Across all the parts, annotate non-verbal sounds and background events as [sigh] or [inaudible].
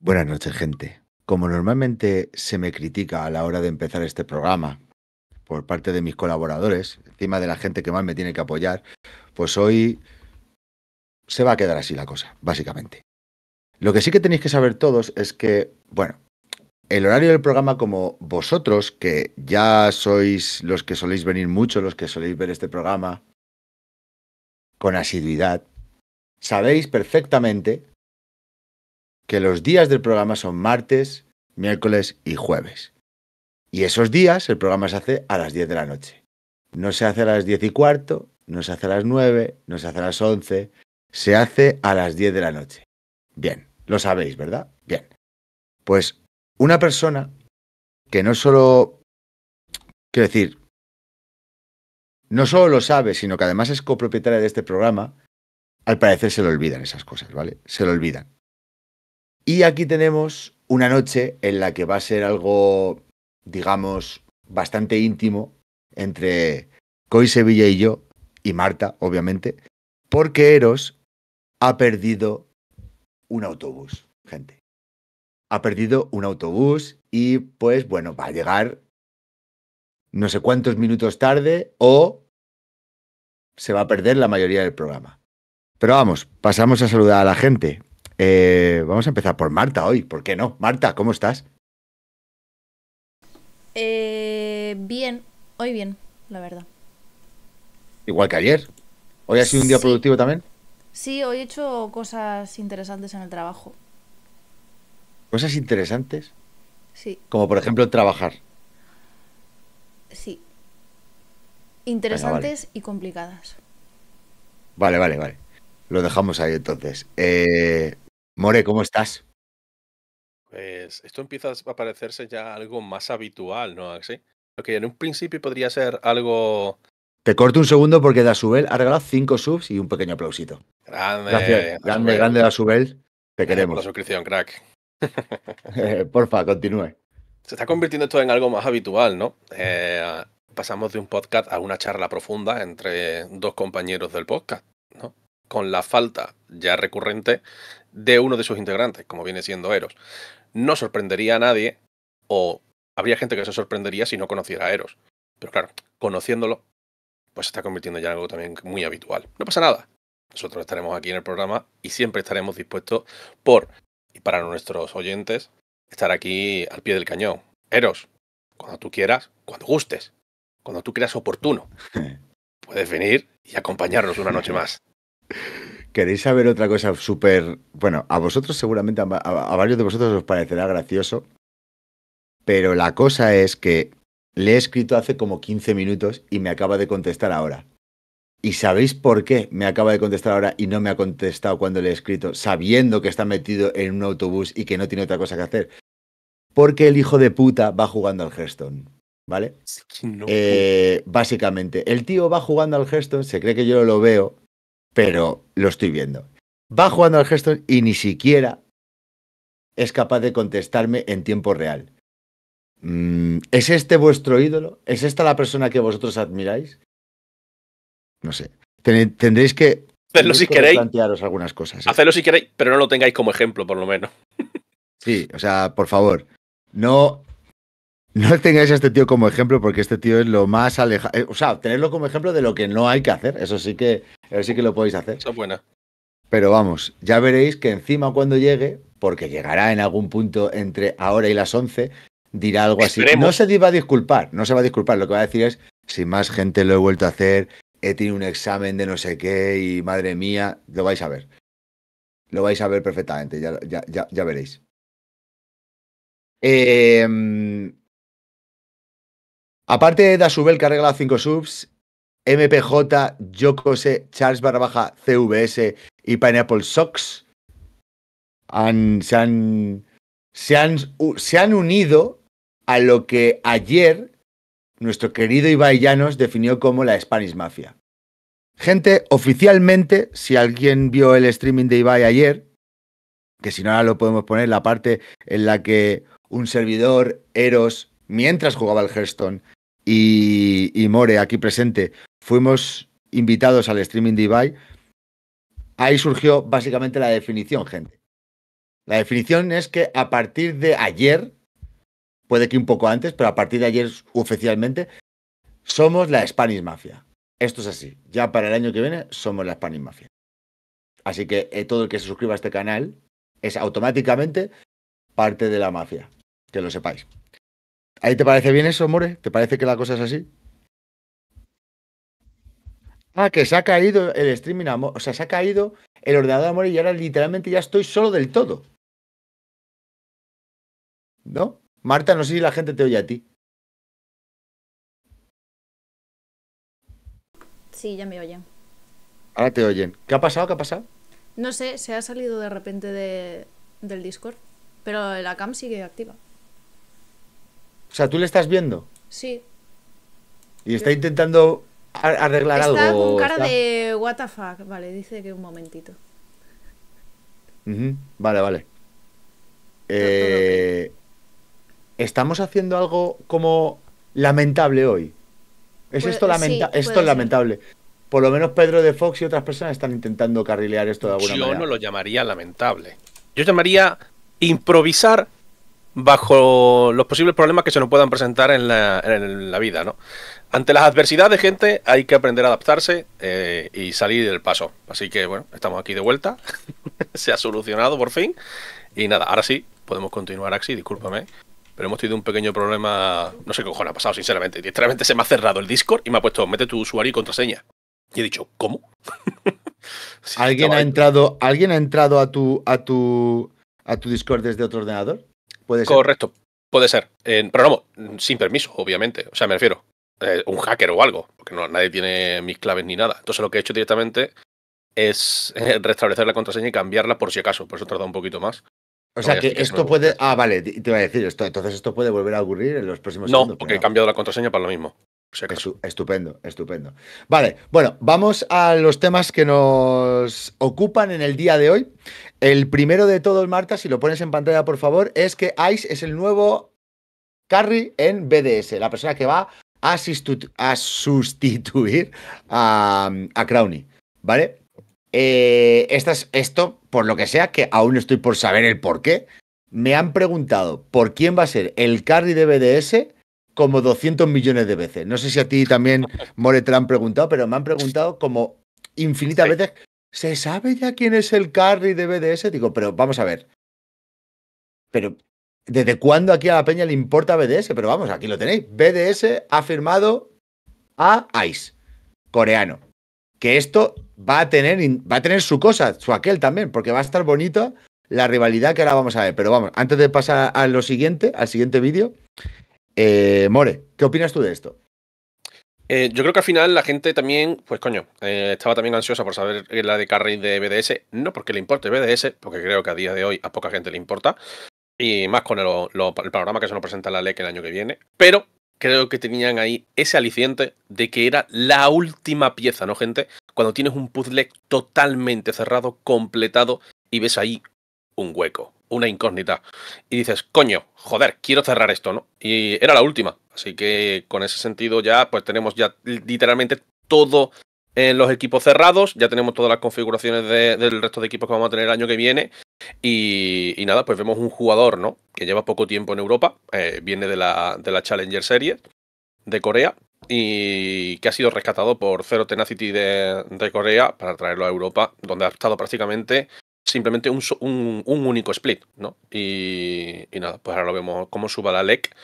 Buenas noches, gente. Como normalmente se me critica a la hora de empezar este programa por parte de mis colaboradores, encima de la gente que más me tiene que apoyar, pues hoy se va a quedar así la cosa, básicamente. Lo que sí que tenéis que saber todos es que, bueno, el horario del programa, como vosotros, que ya sois los que soléis venir mucho, los que soléis ver este programa con asiduidad, sabéis perfectamente que los días del programa son martes, miércoles y jueves. Y esos días el programa se hace a las 10 de la noche. No se hace a las 10 y cuarto, no se hace a las 9, no se hace a las 11, se hace a las 10 de la noche. Bien, lo sabéis, ¿verdad? Bien. Pues una persona que no solo, quiero decir, no solo lo sabe, sino que además es copropietaria de este programa, al parecer se le olvidan esas cosas, ¿vale? Se le olvidan. Y aquí tenemos una noche en la que va a ser algo, digamos, bastante íntimo entre Coy Sevilla y yo, y Marta, obviamente, porque Eros ha perdido un autobús, gente. Ha perdido un autobús y pues bueno, va a llegar no sé cuántos minutos tarde o se va a perder la mayoría del programa. Pero vamos, pasamos a saludar a la gente. Eh, vamos a empezar por Marta hoy, ¿por qué no? Marta, ¿cómo estás? Eh, bien, hoy bien, la verdad. Igual que ayer. ¿Hoy ha sido un día productivo también? Sí, hoy he hecho cosas interesantes en el trabajo. ¿Cosas interesantes? Sí. Como por ejemplo trabajar. Sí. Interesantes y complicadas. Vale, vale, vale. Lo dejamos ahí entonces. Eh, More, ¿cómo estás? Pues esto empieza a parecerse ya algo más habitual, ¿no? Así. Lo que en un principio podría ser algo. Te corto un segundo porque Dasubel ha regalado cinco subs y un pequeño aplausito. Grande, Gracias. grande, grande Dasubel. Te queremos. la suscripción, crack. [laughs] porfa, continúe. Se está convirtiendo esto en algo más habitual, ¿no? Eh, pasamos de un podcast a una charla profunda entre dos compañeros del podcast, ¿no? Con la falta ya recurrente de uno de sus integrantes, como viene siendo Eros. No sorprendería a nadie, o habría gente que se sorprendería si no conociera a Eros. Pero claro, conociéndolo, pues se está convirtiendo ya en algo también muy habitual. No pasa nada. Nosotros estaremos aquí en el programa y siempre estaremos dispuestos por y para nuestros oyentes estar aquí al pie del cañón. Eros, cuando tú quieras, cuando gustes, cuando tú creas oportuno, [laughs] puedes venir y acompañarnos una noche más. [laughs] ¿Queréis saber otra cosa súper... Bueno, a vosotros seguramente, a, varios de vosotros os parecerá gracioso, pero la cosa es que le he escrito hace como 15 minutos y me acaba de contestar ahora. ¿Y sabéis por qué me acaba de contestar ahora y no me ha contestado cuando le he escrito, sabiendo que está metido en un autobús y que no tiene otra cosa que hacer? Porque el hijo de puta va jugando al Hearthstone. ¿Vale? Eh, básicamente, el tío va jugando al Hearthstone, se cree que yo lo veo pero lo estoy viendo. Va jugando al gesto y ni siquiera es capaz de contestarme en tiempo real. Mm, ¿Es este vuestro ídolo? ¿Es esta la persona que vosotros admiráis? No sé. Tendréis que si queréis. Plantearos algunas cosas. ¿eh? Hacedlo si queréis, pero no lo tengáis como ejemplo, por lo menos. Sí, o sea, por favor, no, no tengáis a este tío como ejemplo, porque este tío es lo más alejado. Eh, o sea, tenerlo como ejemplo de lo que no hay que hacer. Eso sí que a ver que lo podéis hacer. buena. Pero vamos, ya veréis que encima cuando llegue, porque llegará en algún punto entre ahora y las 11, dirá algo así. No se va a disculpar, no se va a disculpar. Lo que va a decir es, si más gente lo he vuelto a hacer, he tenido un examen de no sé qué y madre mía, lo vais a ver. Lo vais a ver perfectamente, ya, veréis. Em, aparte de Dasubel que ha regalado 5 subs, MPJ, Jocose, Charles Barbaja, CVS y Pineapple Sox se, han, se, han, unido a lo que ayer nuestro querido Ibai Llanos definió como la Spanish Mafia. Gente, oficialmente, si alguien vio el streaming de Ibai ayer, que si no ahora lo podemos poner, la parte en la que un servidor, Eros, mientras jugaba el Hearthstone, y More aquí presente, fuimos invitados al streaming de ahí surgió básicamente la definición, gente. La definición es que a partir de ayer, puede que un poco antes, pero a partir de ayer oficialmente, somos la Spanish Mafia. Esto es así. Ya para el año que viene somos la Spanish Mafia. Así que eh, todo el que se suscriba a este canal es automáticamente parte de la mafia. Que lo sepáis. ¿Ahí te parece bien eso, More? ¿Te parece que la cosa es así? Ah, que se ha caído el streaming, o sea, se ha caído el ordenador de amor y ahora literalmente ya estoy solo del todo. ¿No? Marta, no sé si la gente te oye a ti. Sí, ya me oyen. Ahora te oyen. ¿Qué ha pasado? ¿Qué ha pasado? No sé, se ha salido de repente de, del Discord, pero la cam sigue activa. O sea, ¿tú le estás viendo? Sí. Y está intentando arreglar algo. Está con cara de what vale, dice que un momentito. Vale, vale. Eh, ¿Estamos haciendo algo como lamentable hoy? ¿Es esto, es lamentable? Por lo menos Pedro de Fox y otras personas están intentando carrilear esto de alguna manera. Yo no lo llamaría lamentable. Yo llamaría improvisar bajo los posibles problemas que se nos puedan presentar en la, vida, ¿no? Ante las adversidades, de gente, hay que aprender a adaptarse eh, y salir del paso. Así que, bueno, estamos aquí de vuelta. [laughs] se ha solucionado por fin. Y nada, ahora sí, podemos continuar, Axi, discúlpame. Pero hemos tenido un pequeño problema. No sé qué cojones ha pasado, sinceramente. Directamente se me ha cerrado el Discord y me ha puesto, mete tu usuario y contraseña. Y he dicho, ¿cómo? [laughs] ¿Alguien, ha entrado, ¿Alguien ha entrado a tu, a tu, a tu Discord desde otro ordenador? Puede ser. Correcto, puede ser. Eh, pero no, sin permiso, obviamente. O sea, me refiero. Eh, un hacker o algo, porque no, nadie tiene mis claves ni nada. Entonces lo que he hecho directamente es eh, restablecer la contraseña y cambiarla por si acaso. Por eso he tardado un poquito más. O sea, que esto puede. Ah, vale, te iba a decir esto. Entonces, esto puede volver a ocurrir en los próximos No, porque he cambiado la contraseña para lo mismo estupendo, estupendo. Vale, bueno, vamos a los temas que nos ocupan en el día de hoy. El primero de todos, Marta, si lo pones en pantalla, por favor, es que Ice es el nuevo carry en BDS, la persona que va a, sustituir a, Crowny, ¿vale? Eh, esto, esto, por lo que sea, que aún estoy por saber el por qué, me han preguntado por quién va a ser el carry de BDS como 200 millones de veces. No sé si a ti también, [laughs] More, han preguntado, pero me han preguntado como infinitas veces. ¿Se sabe ya quién es el carry de BDS? Digo, pero vamos a ver. Pero, ¿desde cuándo aquí a la peña le importa BDS? Pero vamos, aquí lo tenéis. BDS ha firmado a ICE, coreano. Que esto va a tener, va a tener su cosa, su aquel también, porque va a estar bonita la rivalidad que ahora vamos a ver. Pero vamos, antes de pasar a lo siguiente, al siguiente vídeo, eh, More, ¿qué opinas tú de esto? Eh, yo creo que al final la gente también, pues coño, eh, estaba también ansiosa por saber la de Carrey de BDS, no porque le importe BDS, porque creo que a día de hoy a poca gente le importa, y más con el, programa que se nos presenta la ley que el año que viene, pero creo que tenían ahí ese aliciente de que era la última pieza, ¿no, gente? Cuando tienes un puzzle totalmente cerrado, completado, y ves ahí un hueco, una incógnita. Y dices, coño, joder, quiero cerrar esto, ¿no? Y era la última. Así que con ese sentido ya, pues tenemos ya literalmente todo en los equipos cerrados, ya tenemos todas las configuraciones del resto de equipos que vamos a tener el año que viene. Y, nada, pues vemos un jugador, ¿no? Que lleva poco tiempo en Europa, eh, viene de la, de la Challenger Series de Corea y que ha sido rescatado por Zero Tenacity de, de Corea para traerlo a Europa, donde ha estado prácticamente simplemente un, un, único split, ¿no? Y, y, nada, pues ahora lo vemos cómo suba la LEC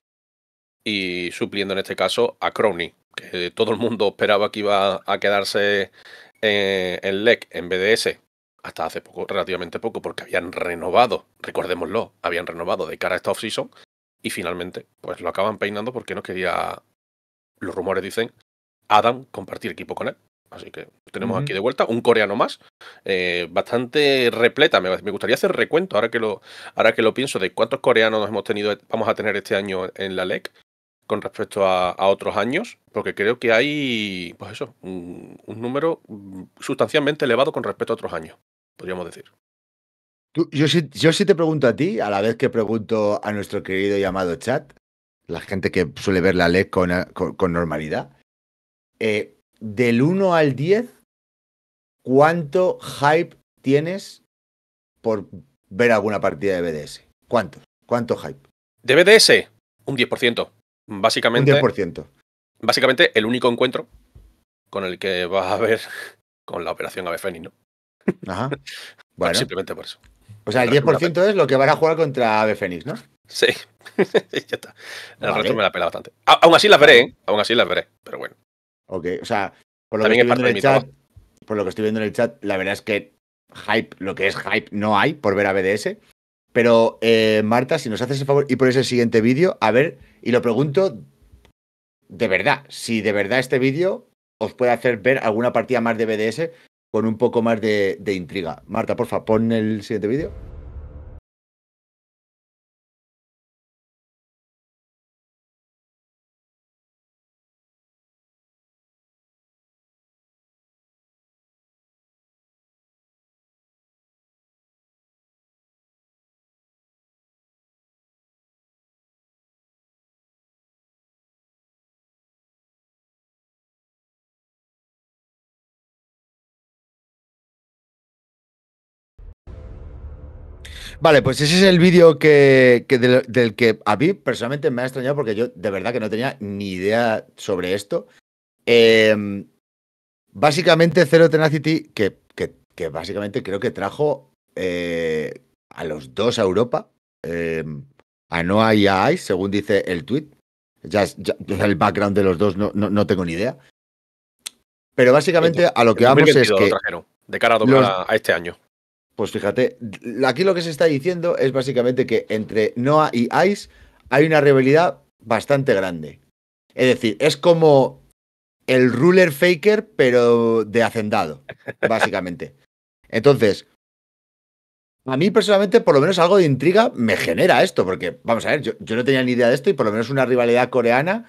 y supliendo en este caso a Crowny, que todo el mundo esperaba que iba a quedarse eh, en, LEC en BDS hasta hace poco, relativamente poco, porque habían renovado, recordémoslo, habían renovado de cara a esta off-season y finalmente pues lo acaban peinando porque no quería, los rumores dicen, Adam compartir equipo con él. Así que tenemos aquí de vuelta un coreano más, eh, bastante repleta. Me, gustaría hacer recuento, ahora que, lo, ahora que lo pienso, de cuántos coreanos nos hemos tenido, vamos a tener este año en la LEC con respecto a, otros años, porque creo que hay, pues eso, un, número sustancialmente elevado con respecto a otros años, podríamos decir. yo, sí, yo te pregunto a ti, a la vez que pregunto a nuestro querido llamado chat, la gente que suele ver la LEC con, normalidad. Eh, del 1 al 10, ¿cuánto hype tienes por ver alguna partida de BDS? ¿Cuánto? ¿Cuánto hype? De BDS, un 10%. Básicamente. Un 10%. Básicamente el único encuentro con el que vas a ver [laughs] con la operación Ave Fénix, ¿no? Ajá. [laughs] Bueno. Simplemente por eso. O sea, el 10% es lo que van a jugar contra Ave Fénix, ¿no? Sí, [laughs] ya está. El resto me la pela bastante. aún así las veré, ¿eh? Aún así las veré, pero bueno. Ok, o sea, por lo, que estoy viendo en el chat, por lo que estoy viendo en el chat, la verdad es que hype, lo que es hype, no hay por ver a BDS. Pero eh, Marta, si nos haces el favor y pones el siguiente vídeo, a ver, y lo pregunto de verdad, si de verdad este vídeo os puede hacer ver alguna partida más de BDS con un poco más de, de intriga. Marta, por favor, pon el siguiente vídeo. Vale, pues ese es el vídeo que, del, que a mí personalmente me ha extrañado porque yo de verdad que no tenía ni idea sobre esto. Em, básicamente Zero Tenacity, que, que, básicamente creo que trajo eh, a los dos a Europa, em, a Noah y a Ice, según dice el tweet. Ya, el background de los dos no, no, tengo ni idea. Pero básicamente a lo que vamos es que... de cara a este año. Pues fíjate, aquí lo que se está diciendo es básicamente que entre Noah y Ice hay una rivalidad bastante grande. Es decir, es como el ruler faker, pero de hacendado, [laughs] básicamente. Entonces, a mí personalmente, por lo menos algo de intriga me genera esto, porque vamos a ver, yo, no tenía ni idea de esto y por lo menos una rivalidad coreana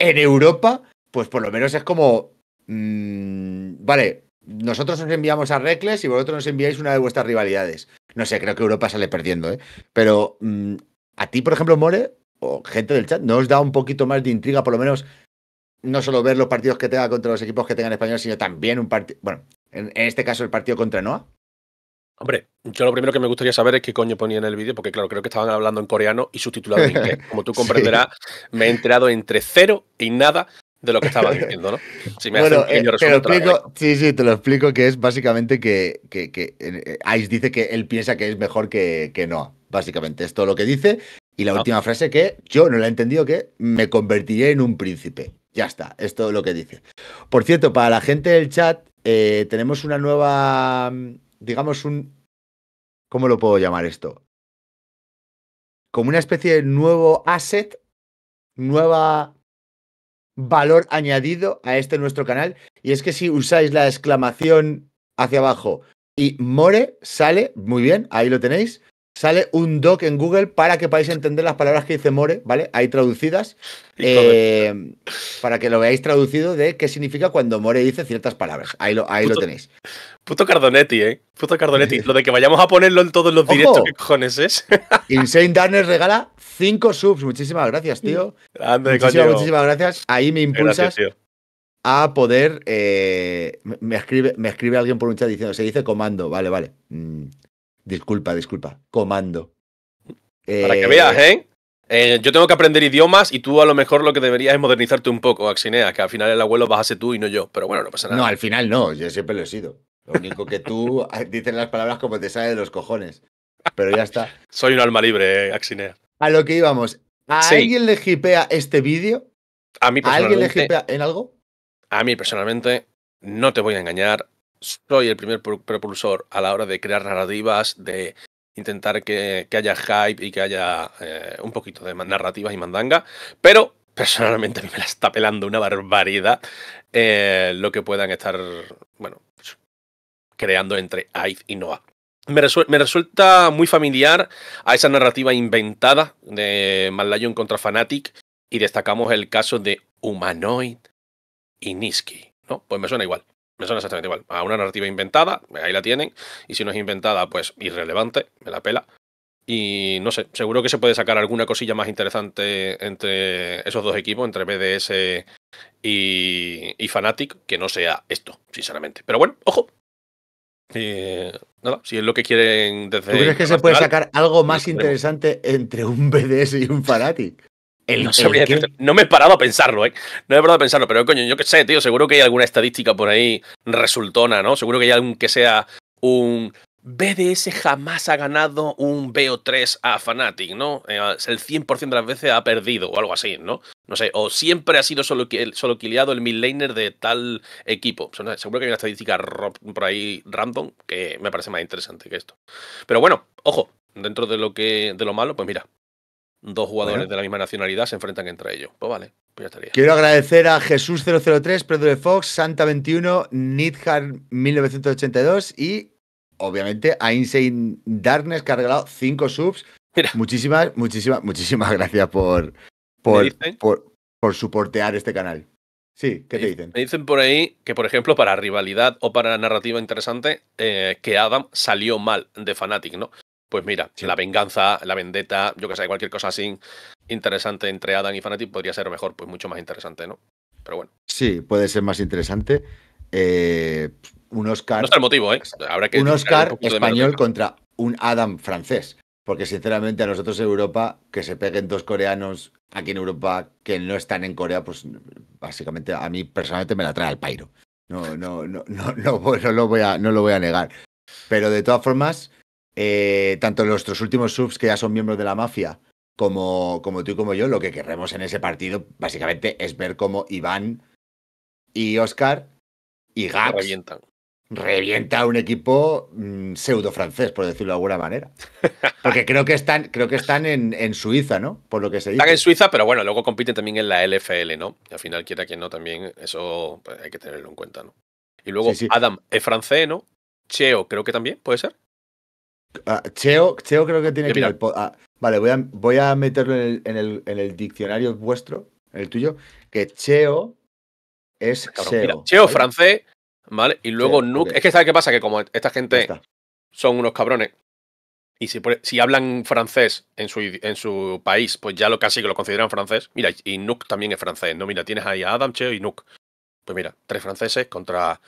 en Europa, pues por lo menos es como, mm, vale, nosotros nos enviamos a Recles y vosotros nos enviáis una de vuestras rivalidades. No sé, creo que Europa sale perdiendo, ¿eh? Pero mm, a ti, por ejemplo, More, o gente del chat, ¿no os da un poquito más de intriga, por lo menos, no solo ver los partidos que tenga contra los equipos que tengan españoles, sino también un partido, bueno, en, este caso el partido contra Noah? Hombre, yo lo primero que me gustaría saber es qué coño ponía en el vídeo, porque claro, creo que estaban hablando en coreano y subtitulado en inglés. [laughs] Como tú comprenderás, me he enterado entre cero y nada de lo que estaba [laughs] diciendo, ¿no? Si me eh, explico, sí, sí, te lo explico que es básicamente que, que, eh, eh, Ice dice que él piensa que es mejor que, que Noah. Básicamente es todo lo que dice. Y la ah. última frase que yo no la he entendido que me convertiré en un príncipe. Ya está, es todo lo que dice. Por cierto, para la gente del chat tenemos una nueva, mm, digamos un, ¿cómo lo puedo llamar esto? Como una especie de nuevo asset, nueva valor añadido a este nuestro canal. Y es que si usáis la exclamación hacia abajo y more, sale, muy bien, ahí lo tenéis sale un doc en Google para que podáis entender las palabras que dice More, ¿vale? Ahí traducidas, eh, para que lo veáis traducido de qué significa cuando More dice ciertas palabras. Ahí lo, tenéis. Puto Cardonetti, ¿eh? Puto Cardonetti. [laughs] lo de que vayamos a ponerlo en todos los directos, ¿qué cojones es? [laughs] Insane Darkness regala cinco subs. Muchísimas gracias, tío. Ande, muchísimas, muchísimas gracias. Ahí me impulsas. a poder. Eh, me, escribe, me escribe alguien por un chat diciendo, se dice comando. Vale, vale. Mm. Disculpa, disculpa. Comando. Para que eh, veas, ¿eh? ¿eh? Yo tengo que aprender idiomas y tú a lo mejor lo que deberías es modernizarte un poco, Axinea, que al final el abuelo vas a ser tú y no yo. Pero bueno, no pasa nada. No, al final no, yo siempre lo he sido. Lo único que tú [laughs] dices las palabras como te sale de los cojones. Pero ya está. [laughs] Soy un alma libre, eh, Axinea. A lo que íbamos. ¿A alguien le hipea este vídeo? A mí alguien le hipea en algo? A mí personalmente, no te voy a engañar, soy el primer propulsor a la hora de crear narrativas, de intentar que, haya hype y que haya eh, un poquito de narrativas y mandanga, pero personalmente a mí me la está pelando una barbaridad eh, lo que puedan estar, bueno, pues, creando entre Aid y Noah. Me, resulta muy familiar a esa narrativa inventada de Malayon contra Fanatic y destacamos el caso de Humanoid y Niski, ¿no? Pues me suena igual. Me suena exactamente igual. A una narrativa inventada, ahí la tienen. Y si no es inventada, pues irrelevante, me la pela. Y no sé, seguro que se puede sacar alguna cosilla más interesante entre esos dos equipos, entre BDS y, Fanatic que no sea esto, sinceramente. Pero bueno, ojo. Eh, nada, si es lo que quieren desde. ¿Tú crees que se puede sacar algo más interesante entre un BDS y un Fnatic? no, me he parado a pensarlo, ¿eh? No me he parado a pensarlo, pero coño, yo qué sé, tío, seguro que hay alguna estadística por ahí resultona, ¿no? Seguro que hay algún que sea un BDS jamás ha ganado un BO3 a Fnatic, ¿no? Eh, el 100% de las veces ha perdido o algo así, ¿no? No sé, o siempre ha sido solo, solo el midlaner de tal equipo. Seguro que hay una estadística por ahí random que me parece más interesante que esto. Pero bueno, ojo, dentro de lo que de lo malo, pues mira, dos jugadores de la misma nacionalidad se enfrentan entre ellos. Pues vale, pues ya estaría. Quiero agradecer a Jesús003, Pedro de Fox, Santa21, Nidhar1982 y obviamente a Insane Darkness que ha regalado 5 subs. Muchísimas, muchísimas, muchísimas gracias por, por, por, por soportear este canal. Sí, ¿qué te dicen? Me dicen por ahí que, por ejemplo, para rivalidad o para narrativa interesante, eh, que Adam salió mal de Fnatic, ¿no? Pues mira, la venganza, la vendetta, yo que sé, cualquier cosa así interesante entre Adam y Fanatic podría ser mejor, pues mucho más interesante, ¿no? Pero bueno. Sí, puede ser más interesante. Eh, un Oscar. No está el motivo, ¿eh? Habrá que un Oscar español contra un Adam francés. Porque sinceramente a nosotros en Europa, que se peguen dos coreanos aquí en Europa que no están en Corea, pues básicamente a mí personalmente me la trae al pairo. No, no, no, no, no, lo voy a, no lo voy a negar. Pero de todas formas, eh, tanto nuestros últimos subs que ya son miembros de la mafia, como, como tú y como yo, lo que querremos en ese partido básicamente es ver cómo Iván y Oscar y Gaps revientan. Revienta un equipo mm, pseudo francés, por decirlo de alguna manera. [laughs] Porque creo que están, creo que están en, Suiza, ¿no? Por lo que se dice. Están en Suiza, pero bueno, luego compiten también en la LFL, ¿no? Y al final, quiera quien no, también eso pues, hay que tenerlo en cuenta, ¿no? Y luego Adam es francés, ¿no? Cheo, creo que también, ¿puede ser? Ah, Cheo, creo que tiene eh, que ir ah, Vale, voy a, meterlo en el, diccionario vuestro, en el tuyo, que Cheo es Cheo. francés, ¿vale? Y luego Cheo, Es que ¿sabes qué pasa? Que como esta gente son unos cabrones, y si, hablan francés en su, en su país, pues ya lo casi que lo consideran francés. Mira, y Nuk también es francés, ¿no? Mira, tienes ahí a Adam, Cheo y Nuk. Pues mira, tres franceses contra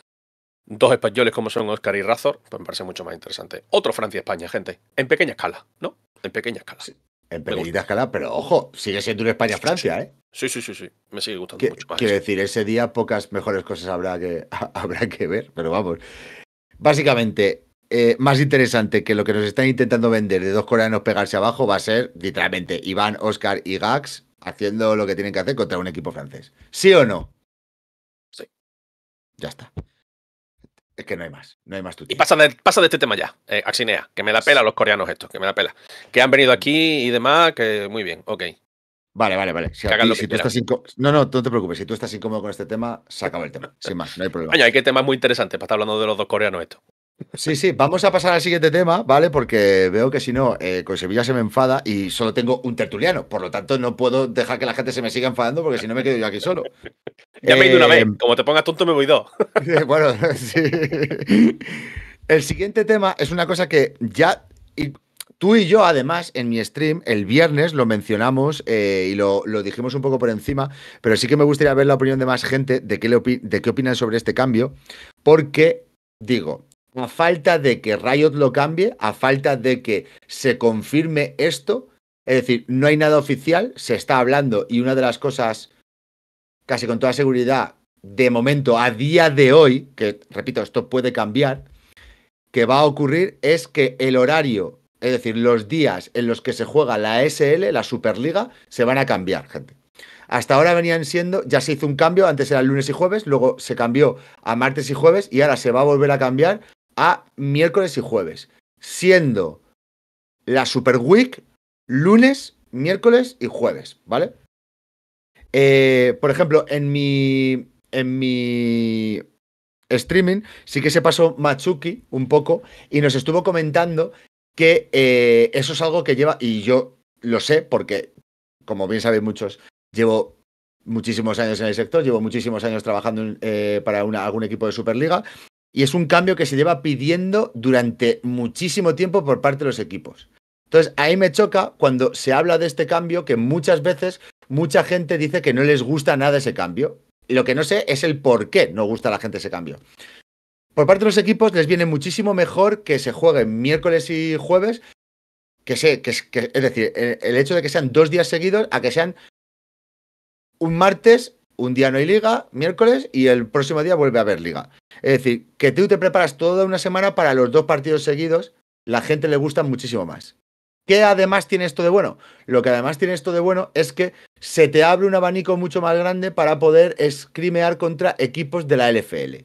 dos españoles como son Oscar y Razor, pues me parece mucho más interesante. Otro Francia-España, gente. En pequeña escala, ¿no? En pequeña escala. En pequeñita escala, pero ojo, sigue siendo un España-Francia, ¿eh? Sí, sí, sí, sí. Me sigue gustando mucho Quiero decir, ese día pocas mejores cosas habrá que, [laughs] habrá que ver, pero vamos. Básicamente, eh, más interesante que lo que nos están intentando vender de dos coreanos pegarse abajo va a ser, literalmente, Iván, Oscar y Gax haciendo lo que tienen que hacer contra un equipo francés. ¿Sí o no? Sí. Ya está que no hay más, no hay más tuti. Y pasa de, pasa de este tema ya, eh, Axinea, que me la pela los coreanos estos, que me la pela. Que han venido aquí y demás, que muy bien, ok. Vale, vale, vale. Si, tú no, no, no te preocupes. Si tú estás incómodo con este tema, se el tema. Sin más, no hay problema. hay que temas muy interesantes para estar hablando de los dos coreanos estos. Sí, sí, vamos a pasar al siguiente tema, ¿vale? Porque veo que si no, eh, con Sevilla se me enfada y solo tengo un tertuliano. Por lo tanto, no puedo dejar que la gente se me siga enfadando porque si no me quedo yo aquí solo. ya me he ido una eh, vez. Como te pongas tonto, me voy dos. [laughs] Eh, bueno, [laughs] sí. El siguiente tema es una cosa que ya. tú y yo, además, en mi stream, el viernes lo mencionamos y lo, dijimos un poco por encima, pero sí que me gustaría ver la opinión de más gente de qué, de qué opinan sobre este cambio, porque, digo, a falta de que Riot lo cambie, a falta de que se confirme esto, es decir, no hay nada oficial, se está hablando y una de las cosas, casi con toda seguridad, de momento, a día de hoy, que repito, esto puede cambiar, que va a ocurrir es que el horario, es decir, los días en los que se juega la SL, la Superliga, se van a cambiar, gente. Hasta ahora venían siendo, ya se hizo un cambio, antes era lunes y jueves, luego se cambió a martes y jueves y ahora se va a volver a cambiar a miércoles y jueves, siendo la Super Week lunes, miércoles y jueves, ¿vale? Eh, por ejemplo, en mi, en mi streaming sí que se pasó Machuki un poco y nos estuvo comentando que eh, eso es algo que lleva, y yo lo sé porque, como bien saben muchos, llevo muchísimos años en el sector, llevo muchísimos años trabajando eh, para algún equipo de Superliga y es un cambio que se lleva pidiendo durante muchísimo tiempo por parte de los equipos. Entonces, ahí me choca cuando se habla de este cambio que muchas veces mucha gente dice que no les gusta nada ese cambio. lo que no sé es el por qué no gusta a la gente ese cambio. Por parte de los equipos les viene muchísimo mejor que se jueguen miércoles y jueves, que sé, que, es decir, el hecho de que sean dos días seguidos a que sean un martes un día no hay liga, miércoles, y el próximo día vuelve a haber liga. Es decir, que tú te preparas toda una semana para los dos partidos seguidos, la gente le gusta muchísimo más. ¿Qué además tiene esto de bueno? Lo que además tiene esto de bueno es que se te abre un abanico mucho más grande para poder escrimear contra equipos de la LFL.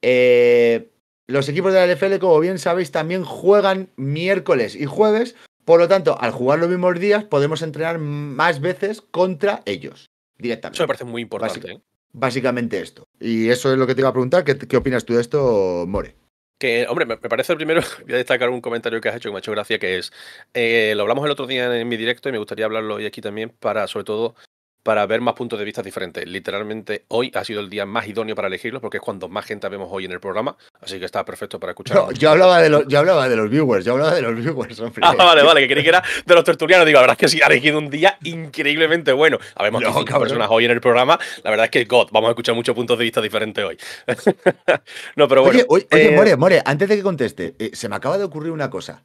Eh, los equipos de la LFL, como bien sabéis, también juegan miércoles y jueves. Por lo tanto, al jugar los mismos días, podemos entrenar más veces contra ellos directamente. Eso me parece muy importante. ¿eh? básicamente esto. Y eso es lo que te iba a preguntar. ¿Qué, opinas tú de esto, More? Que, hombre, me parece primero, [laughs] voy a destacar un comentario que has hecho que me ha hecho gracia, que es, eh, lo hablamos el otro día en mi directo y me gustaría hablarlo hoy aquí también para, sobre todo, para ver más puntos de vista diferentes. Literalmente hoy ha sido el día más idóneo para elegirlos porque es cuando más gente vemos hoy en el programa, así que está perfecto para escuchar. yo, hablaba de los, hablaba de los viewers, yo hablaba de los viewers. Ah, vale, vale, que creí que era de los tertulianos. Digo, la verdad es que sí, ha elegido un día increíblemente bueno. Habemos no, personas hoy en el programa, la verdad es que God, vamos a escuchar muchos puntos de vista diferentes hoy. [laughs] no, pero bueno. Oye, eh, More, More, antes de que conteste, eh, se me acaba de ocurrir una cosa.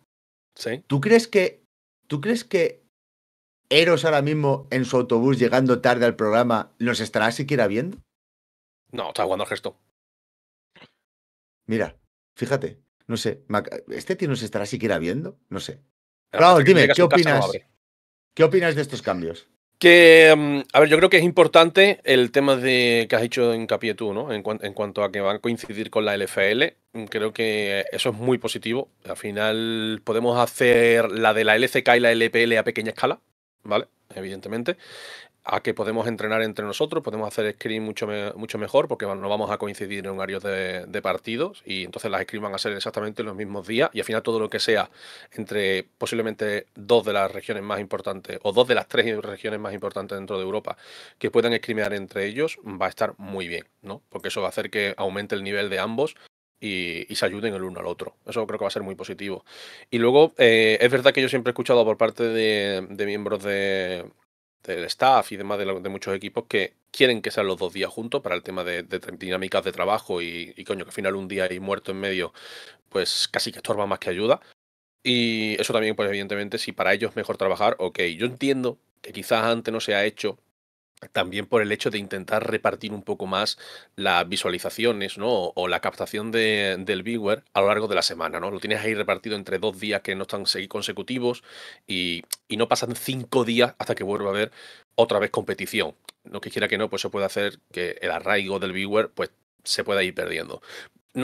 ¿Sí? ¿Tú crees que, tú crees que Eros ahora mismo en su autobús llegando tarde al programa, ¿nos estará siquiera viendo? No, está jugando al gesto. Mira, fíjate, no sé, ¿este tío nos estará siquiera viendo? No sé. Claro, dime, ¿qué opinas? ¿Qué opinas de estos cambios? Que, mm, a ver, yo creo que es importante el tema de que has hecho hincapié tú, ¿no? En, en cuanto a que van a coincidir con la LFL, creo que eso es muy positivo. Al final podemos hacer la de la LCK y la LPL a pequeña escala, ¿vale? Evidentemente a que podemos entrenar entre nosotros, podemos hacer screen mucho, mucho mejor porque no vamos a coincidir en horarios de, partidos y entonces las screen van a ser exactamente los mismos días y al final todo lo que sea entre posiblemente dos de las regiones más importantes o dos de las tres regiones más importantes dentro de Europa que puedan screenar entre ellos va a estar muy bien, ¿no? Porque eso va a hacer que aumente el nivel de ambos y, se ayuden el uno al otro. Eso creo que va a ser muy positivo. Y luego, eh, es verdad que yo siempre he escuchado por parte de, miembros de, del staff y demás de, muchos equipos que quieren que sean los dos días juntos para el tema de, dinámicas de trabajo y, coño, que al final un día ahí muerto en medio, pues casi que estorba más que ayuda. Y eso también, pues evidentemente, si para ellos es mejor trabajar, ok, yo entiendo que quizás antes no se ha hecho también por el hecho de intentar repartir un poco más las visualizaciones ¿no? o, la captación de, del viewer a lo largo de la semana. ¿no? Lo tienes ahí repartido entre dos días que no están consecutivos y, no pasan cinco días hasta que vuelva a haber otra vez competición. No que que no, pues eso puede hacer que el arraigo del viewer pues, se pueda ir perdiendo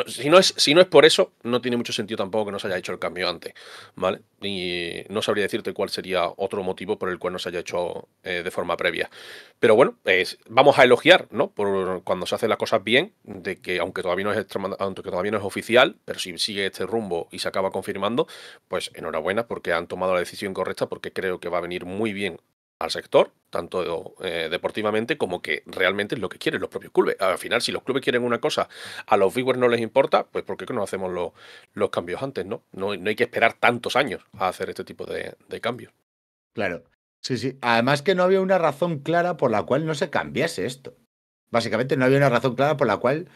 si, no es, si no es por eso, no tiene mucho sentido tampoco que no se haya hecho el cambio antes, ¿vale? Y no sabría decirte cuál sería otro motivo por el cual no se haya hecho eh, de forma previa. Pero bueno, vamos a elogiar, ¿no? Por cuando se hacen las cosas bien, de que aunque todavía no es aunque todavía no es oficial, pero si sigue este rumbo y se acaba confirmando, pues enhorabuena porque han tomado la decisión correcta, porque creo que va a venir muy bien al sector, tanto eh, deportivamente como que realmente es lo que quieren los propios clubes. Al final, si los clubes quieren una cosa, a los viewers no les importa, pues ¿por qué no hacemos los cambios antes? ¿no? ¿no? hay que esperar tantos años a hacer este tipo de, de cambios. Claro. Sí, sí. Además que no había una razón clara por la cual no se cambiase esto. Básicamente no había una razón clara por la cual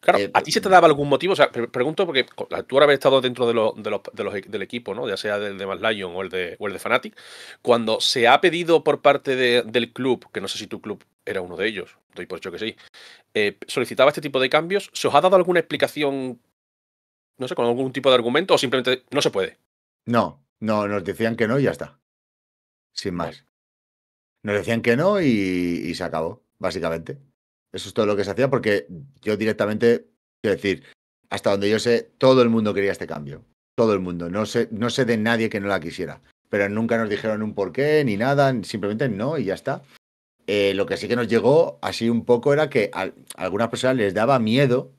Claro, eh, ¿a ti se te daba algún motivo? O sea, pregunto porque tú ahora habéis estado dentro de, los, e-, del equipo, ¿no? Ya sea del de Mad Lion o el de, o de Fnatic. Cuando se ha pedido por parte del club, que no sé si tu club era uno de ellos, doy por hecho que sí, eh, solicitaba este tipo de cambios, ¿se os ha dado alguna explicación, no sé, con algún tipo de argumento o simplemente no se puede? No, no, nos decían que no y ya está. Sin más. Nos decían que no y se acabó, básicamente. Eso es todo lo que se hacía porque yo directamente, quiero decir, hasta donde yo sé, todo el mundo quería este cambio. Todo el mundo. No sé, no sé de nadie que no la quisiera. Pero nunca nos dijeron un porqué ni nada, simplemente no y ya está. Eh, lo que sí que nos llegó así un poco era que a, algunas personas les daba miedo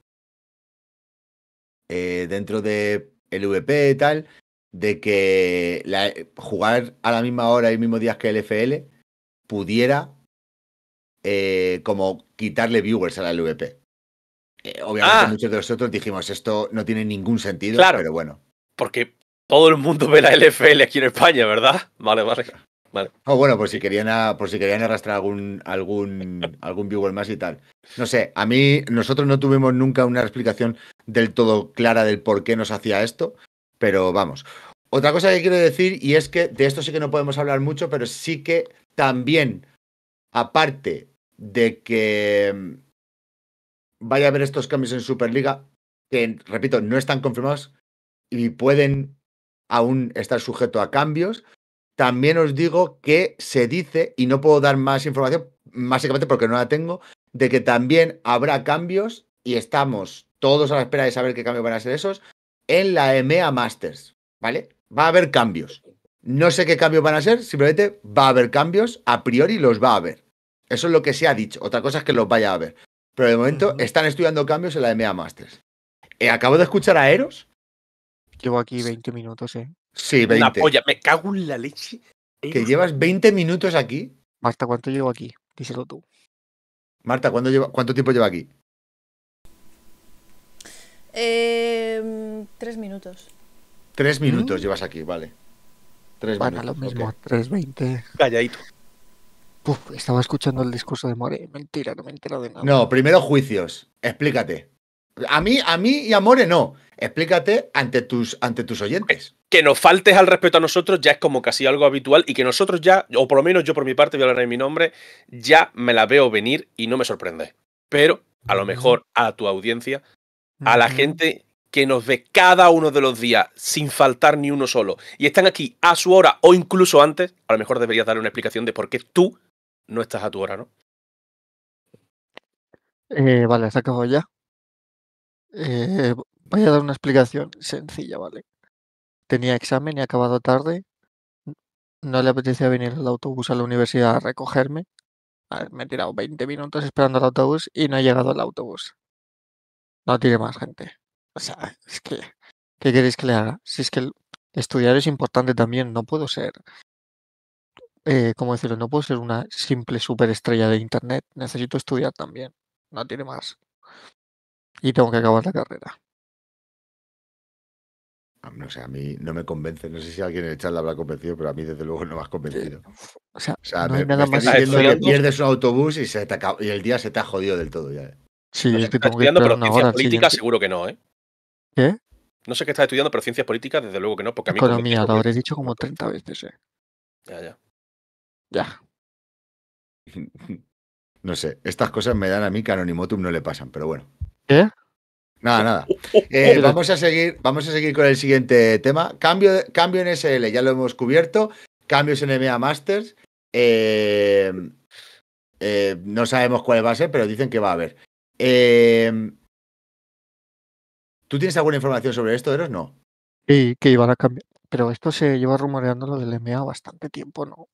eh, dentro de el VP y tal, de que jugar a la misma hora y mismo día que el FL pudiera eh, como quitarle viewers a la LVP. Eh, obviamente ah. muchos de nosotros dijimos, esto no tiene ningún sentido, pero bueno. Porque todo el mundo ve la LFL aquí en España, ¿verdad? Vale, vale. Vale. O oh, bueno, por si querían, por si querían arrastrar algún, algún, algún viewer más y tal. No sé, a mí, nosotros no tuvimos nunca una explicación del todo clara del por qué nos hacía esto, pero vamos. Otra cosa que quiero decir, y es que de esto sí que no podemos hablar mucho, pero sí que también aparte de que mm, vaya a haber estos cambios en Superliga, que, repito, no están confirmados y pueden aún estar sujetos a cambios, también os digo que se dice, y no puedo dar más información, básicamente porque no la tengo, de que también habrá cambios, y estamos todos a la espera de saber qué cambios van a ser esos, en la EMEA Masters, ¿vale? Va a haber cambios. No sé qué cambios van a ser, simplemente va a haber cambios, a priori los va a haber. Eso es lo que se ha dicho. Otra cosa es que los vaya a haber. Pero de momento están estudiando cambios en la MA Masters. Eh, acabo de escuchar a Eros. Llevo aquí 20 minutos, ¿eh? Sí, 20. Una me cago en la leche. ¿Que llevas 20 minutos aquí? Marta, ¿cuánto llevo aquí? Díselo tú. Marta, ¿cuánto, tiempo lleva aquí? Eh, tres minutos. Tres minutos mm. llevas aquí, vale. Van a lo mismo, 3.20. Calladito. estaba escuchando el discurso de More. Mentira, no me entero de nada. No, primero juicios. Explícate. A mí, a mí y a More no. Explícate ante tus, ante tus oyentes. Que nos faltes al respeto a nosotros ya es como casi algo habitual y que nosotros ya, o por lo menos yo por mi parte, voy a hablar en mi nombre, ya me la veo venir y no me sorprende. Pero a lo mejor a tu audiencia, a la gente que nos ve cada uno de los días sin faltar ni uno solo y están aquí a su hora o incluso antes, a lo mejor deberías darle una explicación de por qué tú no estás a tu hora, ¿no? Eh, vale, se acabó ya. Eh, voy a dar una explicación sencilla, ¿vale? Tenía examen y acabado tarde. No le apetecía venir al autobús a la universidad a recogerme. me he tirado 20 minutos esperando al autobús y no he llegado al autobús. No tiene más gente. O sea, es que, ¿qué queréis que le haga? Si es que estudiar es importante también, no puedo ser, eh, ¿cómo decirlo? No puedo ser una simple superestrella de Internet, necesito estudiar también, no tiene más. Y tengo que acabar la carrera. Ah, no sé, a mí no me convence. No sé si alguien en el chat la habrá convencido, pero a mí desde luego no me has convencido. O sea, no nada más pierdes un autobús y, se te y el día se te ha jodido del todo ya. Eh. Sí, estoy convencido. pero política seguro que no, ¿eh? ¿Eh? No sé qué estás estudiando, pero ciencias políticas, desde luego que no, porque a mí. Economía, lo habré dicho como 30 veces, ¿eh? Ya, ya. Ya. [laughs] No sé, estas cosas me dan a mí que Anonimotum no le pasan, pero bueno. ¿Qué? Nada, nada. Oh, oh, oh. Eh, vamos, a seguir, vamos a seguir con el siguiente tema. Cambio, cambio en SL, ya lo hemos cubierto. Cambios en EMEA Masters. Eh, no sabemos cuál va a ser, pero dicen que va a haber. Eh, ¿Tú tienes alguna información sobre esto, Eros? No. Y que iban a cambiar. Pero esto se lleva rumoreando lo del MA bastante tiempo, ¿no?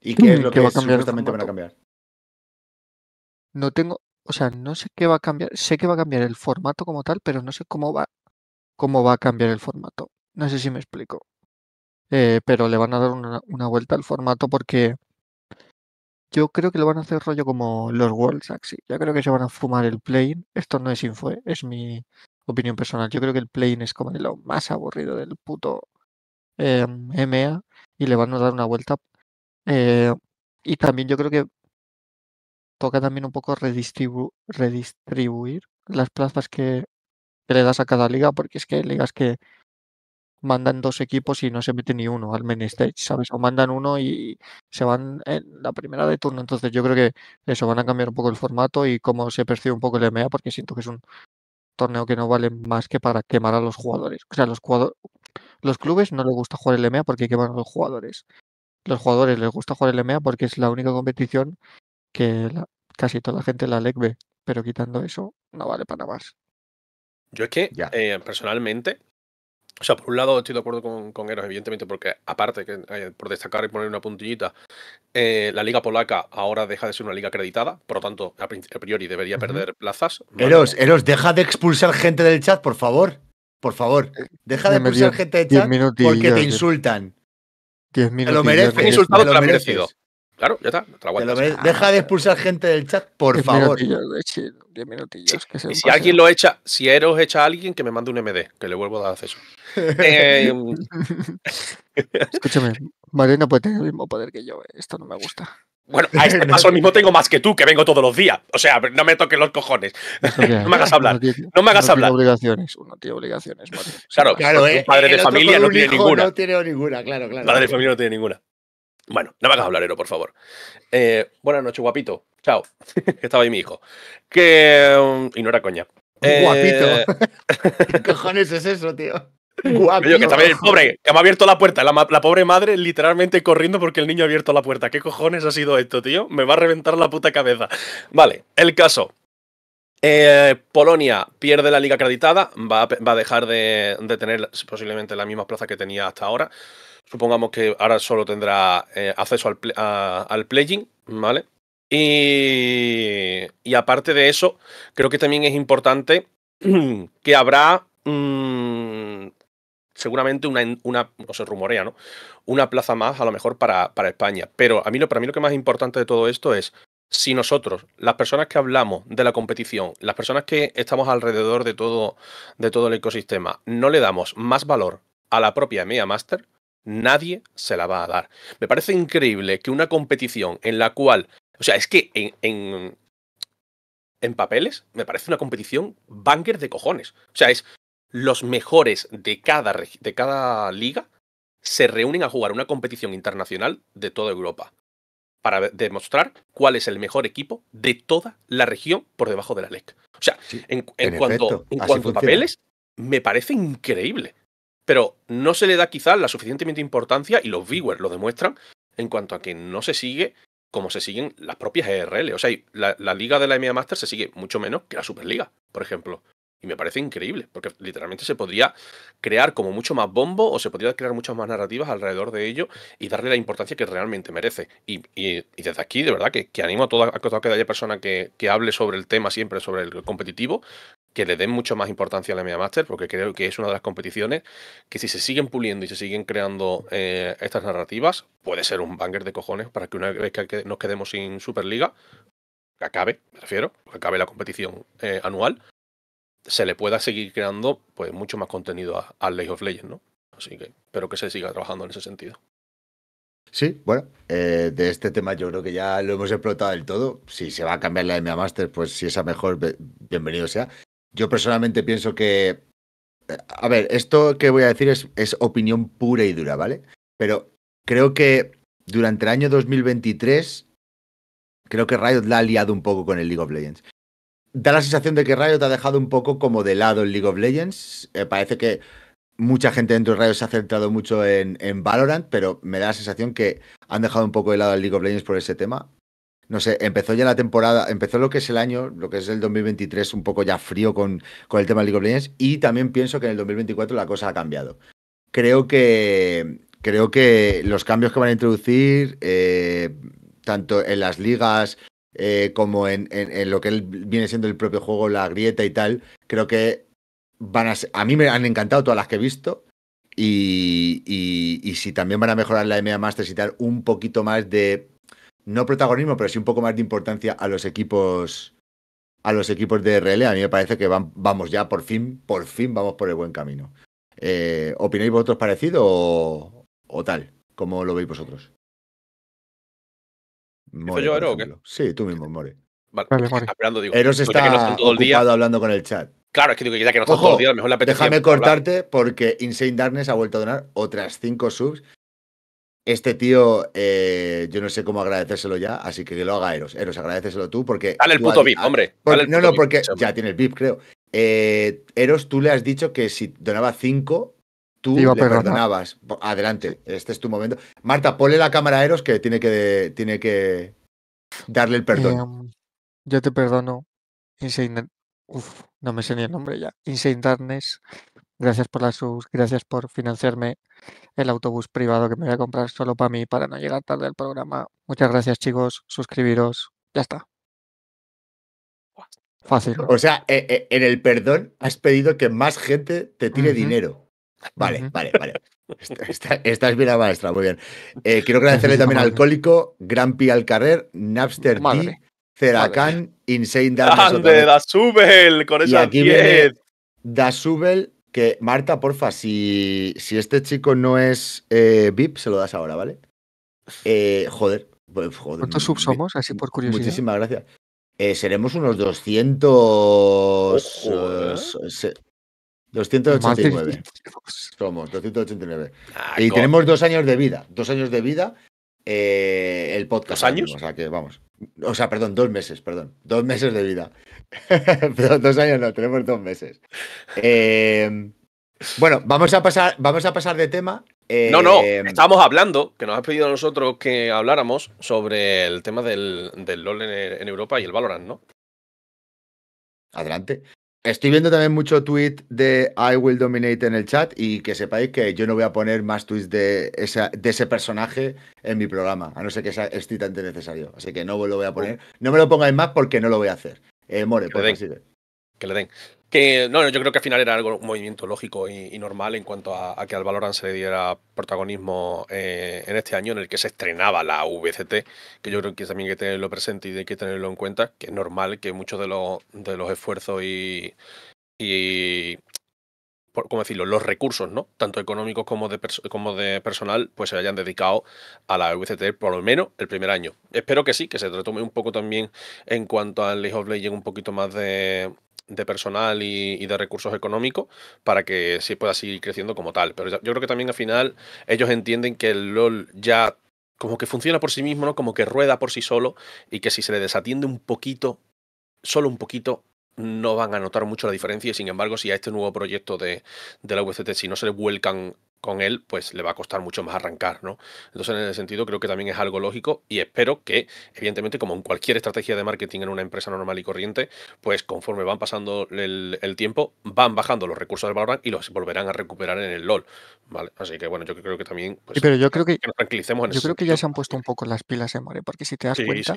¿Y qué es lo [clears throat] que, va a cambiar este supuestamente van a cambiar? No tengo, o sea, no sé qué va a cambiar, sé que va a cambiar el formato como tal, pero no sé cómo va, cómo va a cambiar el formato. No sé si me explico. Eh, pero le van a dar una, vuelta al formato porque yo creo que lo van a hacer rollo como los World sí. Yo creo que se van a fumar el plane. Esto no es info, ¿eh? es mi, opinión personal. Yo creo que el play es como lo más aburrido del puto eh, EMEA y le van a dar una vuelta. Eh, y también yo creo que toca también un poco redistribuir las plazas que, le das a cada liga, porque es que hay ligas que mandan dos equipos y no se mete ni uno al main stage, ¿sabes? O mandan uno y se van en la primera de turno. Entonces yo creo que eso, van a cambiar un poco el formato y cómo se percibe un poco el EMEA, porque siento que es un torneo que no vale más que para quemar a los jugadores. O sea, los, los clubes no les gusta jugar el MA porque queman a los jugadores. Los jugadores les gusta jugar el MA porque es la única competición que casi toda la gente la LEC ve. Pero quitando eso, no vale para más. Yo es que, eh, personalmente, o sea, por un lado estoy de acuerdo con, con Eros, evidentemente, porque aparte, que, eh, por destacar y poner una puntillita, eh, la liga polaca ahora deja de ser una liga acreditada, por lo tanto, a, priori debería perder plazas. Eros, Eros, deja de expulsar gente del chat, por favor. Por favor, eh, deja de expulsar gente del chat porque te insultan. te lo mereces. insultado, te merecido. Claro, ya está. deja de ah, expulsar gente del chat, por favor. diez minutillos, si alguien lo echa, si Eros echa a alguien, que me mande un MD, que le vuelvo a dar acceso. Eh, [laughs] um, escúchame Escúchame, no puede tener el mismo poder que yo. Eh, esto no me gusta. Bueno, a este paso mismo tengo más que tú, que vengo todos los días. O sea, no me toques los cojones. [laughs] no me hagas hablar. no me hagas hablar. Tiene obligaciones, uno tiene obligaciones. [laughs] Claro, claro eh, padre de familia no tiene ninguna. No tiene ninguna, claro, claro. Padre de familia no tiene ninguna. Bueno, no me hagas hablar, Ero, por favor. buenas noches, guapito. Chao. Estaba ahí mi hijo. Que. Um, y no era coña. Guapito. ¿Qué cojones es eso, tío? [laughs] que el pobre, que me ha abierto la puerta. La, pobre madre literalmente corriendo porque el niño ha abierto la puerta. ¿Qué cojones ha sido esto, tío? Me va a reventar la puta cabeza. Vale, el caso. Eh, Polonia pierde la liga acreditada, va a, dejar de, tener posiblemente la misma plaza que tenía hasta ahora. Supongamos que ahora solo tendrá eh, acceso al, al playing, ¿vale? Y, y, aparte de eso, creo que también es importante [clears throat] que habrá mm, seguramente una, una se rumorea, ¿no? Una plaza más a lo mejor para, para España. Pero a mí, lo, para mí lo que más importante de todo esto es si nosotros, las personas que hablamos de la competición, las personas que estamos alrededor de todo, de todo el ecosistema, no le damos más valor a la propia EMEA Master, nadie se la va a dar. Me parece increíble que una competición en la cual, o sea, es que en, en, en papeles me parece una competición banger de cojones. O sea, es los mejores de cada, de cada liga se reúnen a jugar una competición internacional de toda Europa para demostrar cuál es el mejor equipo de toda la región por debajo de la LEC. O sea, en, cuanto, a papeles, me parece increíble. Pero no se le da quizás la suficientemente importancia, y los viewers lo demuestran, en cuanto a que no se sigue como se siguen las propias ERL. O sea, la, la liga de la EMEA Master se sigue mucho menos que la Superliga, por ejemplo. Y me parece increíble, porque literalmente se podría crear como mucho más bombo o se podría crear muchas más narrativas alrededor de ello y darle la importancia que realmente merece. Y, desde aquí, de verdad, que, animo a toda, a aquella persona que, hable sobre el tema siempre, sobre el competitivo, que le den mucho más importancia a la Media Master, porque creo que es una de las competiciones que si se siguen puliendo y se siguen creando eh, estas narrativas, puede ser un banger de cojones para que una vez que nos quedemos sin Superliga, acabe, me refiero, que acabe la competición eh, anual se le pueda seguir creando pues mucho más contenido al League of Legends, ¿no? Así que espero que se siga trabajando en ese sentido. Sí, bueno, eh, de este tema yo creo que ya lo hemos explotado del todo. Si se va a cambiar la MMA Master, pues si esa mejor, bienvenido sea. Yo personalmente pienso que. Eh, a ver, esto que voy a decir es, es opinión pura y dura, ¿vale? Pero creo que durante el año 2023, creo que Riot la ha liado un poco con el League of Legends da la sensación de que Riot ha dejado un poco como de lado el League of Legends. Eh, parece que mucha gente dentro de Riot se ha centrado mucho en, Valorant, pero me da la sensación que han dejado un poco de lado el League of Legends por ese tema. No sé, empezó ya la temporada, empezó lo que es el año, lo que es el 2023, un poco ya frío con, el tema del League of Legends. Y también pienso que en el 2024 la cosa ha cambiado. Creo que, creo que los cambios que van a introducir, eh, tanto en las ligas eh, como en, en, lo que viene siendo el propio juego, la grieta y tal, creo que van a a mí me han encantado todas las que he visto. Y, si también van a mejorar la EMEA Masters y un poquito más de, no protagonismo, pero sí un poco más de importancia a los equipos a los equipos de RL, a mí me parece que vamos ya, por fin, por fin vamos por el buen camino. Eh, ¿Opináis vosotros parecido o, o tal? ¿Cómo lo veis vosotros? More, yo, Eros, o qué? Sí, tú mismo, More. Vale, Eros está todo el día. hablando con el chat. Claro, es que digo que ya que no está todo el día, a lo mejor la Déjame cortarte porque Insane Darkness ha vuelto a donar otras 5 subs. Este tío, eh, yo no sé cómo agradecérselo ya, así que que lo haga Eros. Eros, agradecérselo tú porque. Dale el puto VIP, ah, hombre. no, no, porque Ya, ya el VIP, creo. Eh, Eros, tú le has dicho que si donaba 5 Tú perdonabas. Adelante, este es tu momento. Marta, ponle la cámara a Eros que tiene que, tiene que darle el perdón. Em, yo te perdono. Uf, no me sé ni el nombre ya. Insane Darkness. Gracias por las subs, gracias por financiarme el autobús privado que me voy a comprar solo para mí, para no llegar tarde al programa. Muchas gracias, chicos. Suscribiros. Ya está. Fácil. O sea, eh, eh, en el perdón has pedido que más gente te tire dinero. Vale, vale, vale. Estás es bien maestra, muy bien. Eh, quiero [laughs] agradecerle también al Cólico, al Alcarrer, Napster T, Zeracán, Insane Darkness. [laughs] ¡Ande, Dasubel! Con esa aquí 10. Dasubel, que Marta, porfa, si, si este chico no es eh, VIP, se lo das ahora, ¿vale? Eh, joder, pues, ¿Cuántos mm, sub somos? Así por curiosidad. Muchísimas gracias. Eh, seremos unos 200. 289. Somos 289. y ah, tenemos dos años de vida. Dos años de vida eh, el podcast. ¿Dos años? O sea que vamos. O sea, perdón, dos meses, perdón. Dos meses de vida. [laughs] dos años no, tenemos dos meses. Eh, bueno, vamos a pasar, vamos a pasar de tema. no, no, eh, estábamos hablando, que nos has pedido a nosotros que habláramos sobre el tema del, del LOL en Europa y el Valorant, ¿no? Adelante. Estoy viendo también mucho tweet de I will dominate en el chat y que sepáis que yo no voy a poner más tweets de, de ese personaje en mi programa, a no ser que sea excitante necesario. Así que no lo voy a poner. No me lo pongáis más porque no lo voy a hacer. Eh, more, que, pues que lo den. Que no, yo creo que al final era algo, un movimiento lógico y, normal en cuanto a, que al Valorant se le diera protagonismo eh, en este año en el que se estrenaba la VCT, que yo creo que también hay que tenerlo presente y hay que tenerlo en cuenta, que es normal que muchos de los, de los esfuerzos y, y decirlo? Los recursos, ¿no? Tanto económicos como de, como de personal, pues se hayan dedicado a la VCT por lo menos el primer año. Espero que sí, que se retome un poco también en cuanto al League of Legends, un poquito más de, de personal y, de recursos económicos para que se pueda seguir creciendo como tal. Pero yo creo que también al final ellos entienden que el LOL ya como que funciona por sí mismo, ¿no? Como que rueda por sí solo y que si se le desatiende un poquito, solo un poquito, no van a notar mucho la diferencia y sin embargo si a este nuevo proyecto de, de la VCT si no se le vuelcan con él, pues le va a costar mucho más arrancar, ¿no? Entonces, en ese sentido, creo que también es algo lógico y espero que, evidentemente, como en cualquier estrategia de marketing en una empresa normal y corriente, pues conforme van pasando el, tiempo, van bajando los recursos del Valorant y los volverán a recuperar en el LOL, ¿vale? Así que, bueno, yo creo que también... Pues, pero yo creo que, Yo creo que ya se han puesto un poco las pilas en More, porque si te das cuenta,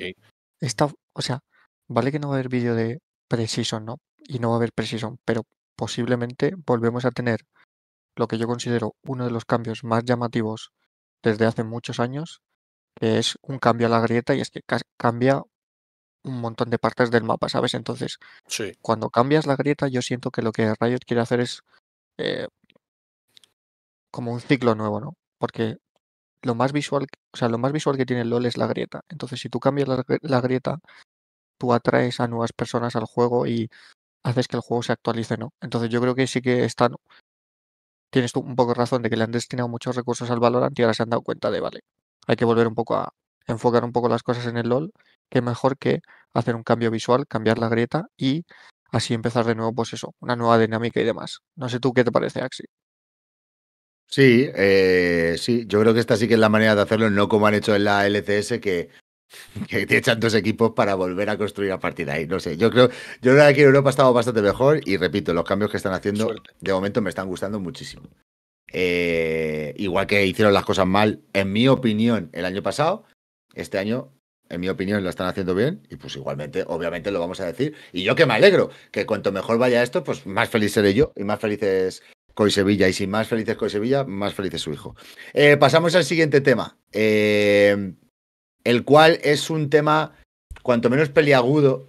o sea, vale que no va a haber vídeo de Precision, ¿no? Y no va a haber Precision, pero posiblemente volvemos a tener lo que yo considero uno de los cambios más llamativos desde hace muchos años, que es un cambio a la grieta y es que cambia un montón de partes del mapa, ¿sabes? Entonces, cuando cambias la grieta, yo siento que lo que Riot quiere hacer es eh, como un ciclo nuevo, ¿no? Porque lo más visual, o sea, lo más visual que tiene LOL es la grieta. Entonces, si tú cambias la, la grieta, tú atraes a nuevas personas al juego y haces que el juego se actualice, ¿no? Entonces yo creo que sí que están tienes tú un poco razón de que le han destinado muchos recursos al valor y ahora se han dado cuenta de, vale, hay que volver un poco a enfocar un poco las cosas en el LOL, que mejor que hacer un cambio visual, cambiar la grieta y así empezar de nuevo, pues eso, una nueva dinámica y demás. No sé tú qué te parece, Axi. Sí, eh, sí, yo creo que esta sí que es la manera de hacerlo, no como han hecho en la LCS, que [laughs] que echan tantos equipos para volver a construir a partir de ahí. No sé, yo creo, yo creo que en Europa ha estado bastante mejor y repito, los cambios que están haciendo de momento me están gustando muchísimo. Eh, igual que hicieron las cosas mal, en mi opinión, el año pasado, este año, en mi opinión, lo están haciendo bien y pues igualmente, obviamente lo vamos a decir. Y yo que me alegro, que cuanto mejor vaya esto, pues más feliz seré yo y más felices Coy Sevilla. Y si más felices Coy Sevilla, más feliz es su hijo. Eh, pasamos al siguiente tema. Eh, el cual es un tema cuanto menos peliagudo,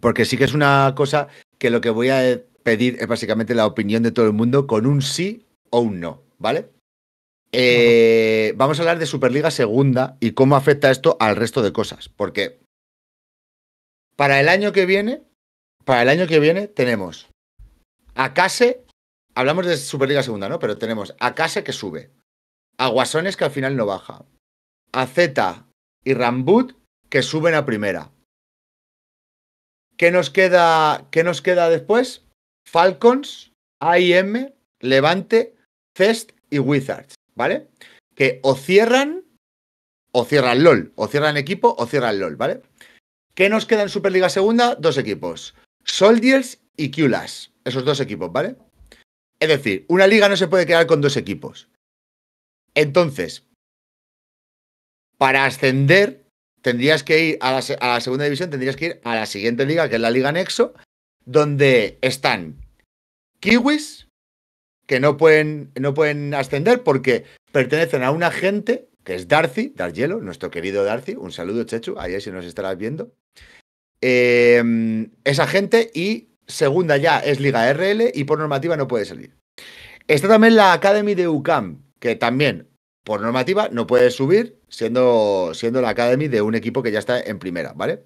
porque sí que es una cosa que lo que voy a pedir es básicamente la opinión de todo el mundo con un sí o un no, ¿vale? Eh, vamos a hablar de Superliga Segunda y cómo afecta esto al resto de cosas, porque para el año que viene, para el año que viene tenemos a Case, hablamos de Superliga Segunda, ¿no? Pero tenemos a Case que sube, a Guasones que al final no baja, AZ y Rambut que suben a primera. ¿Qué nos queda, qué nos queda después? Falcons, AIM, Levante, Fest y Wizards, ¿vale? Que o cierran, o cierran LOL, o cierran equipo, o cierran LOL, ¿vale? ¿Qué nos queda en Superliga Segunda? Dos equipos, Soldiers y QLAS, esos dos equipos, ¿vale? Es decir, una liga no se puede quedar con dos equipos. Entonces, para ascender tendrías que ir a la, segunda división, tendrías que ir a la siguiente liga, que es la Liga Nexo, donde están kiwis que no pueden, no pueden ascender porque pertenecen a un agente que es Darcy, Dargielo, nuestro querido Darcy. Un saludo, Chechu, ahí si nos estarás viendo. Em, esa gente y segunda ya es Liga RL y por normativa no puede salir. Está también la Academy de UCAM, que también por normativa no puede subir siendo, siendo la Academy de un equipo que ya está en primera, ¿vale?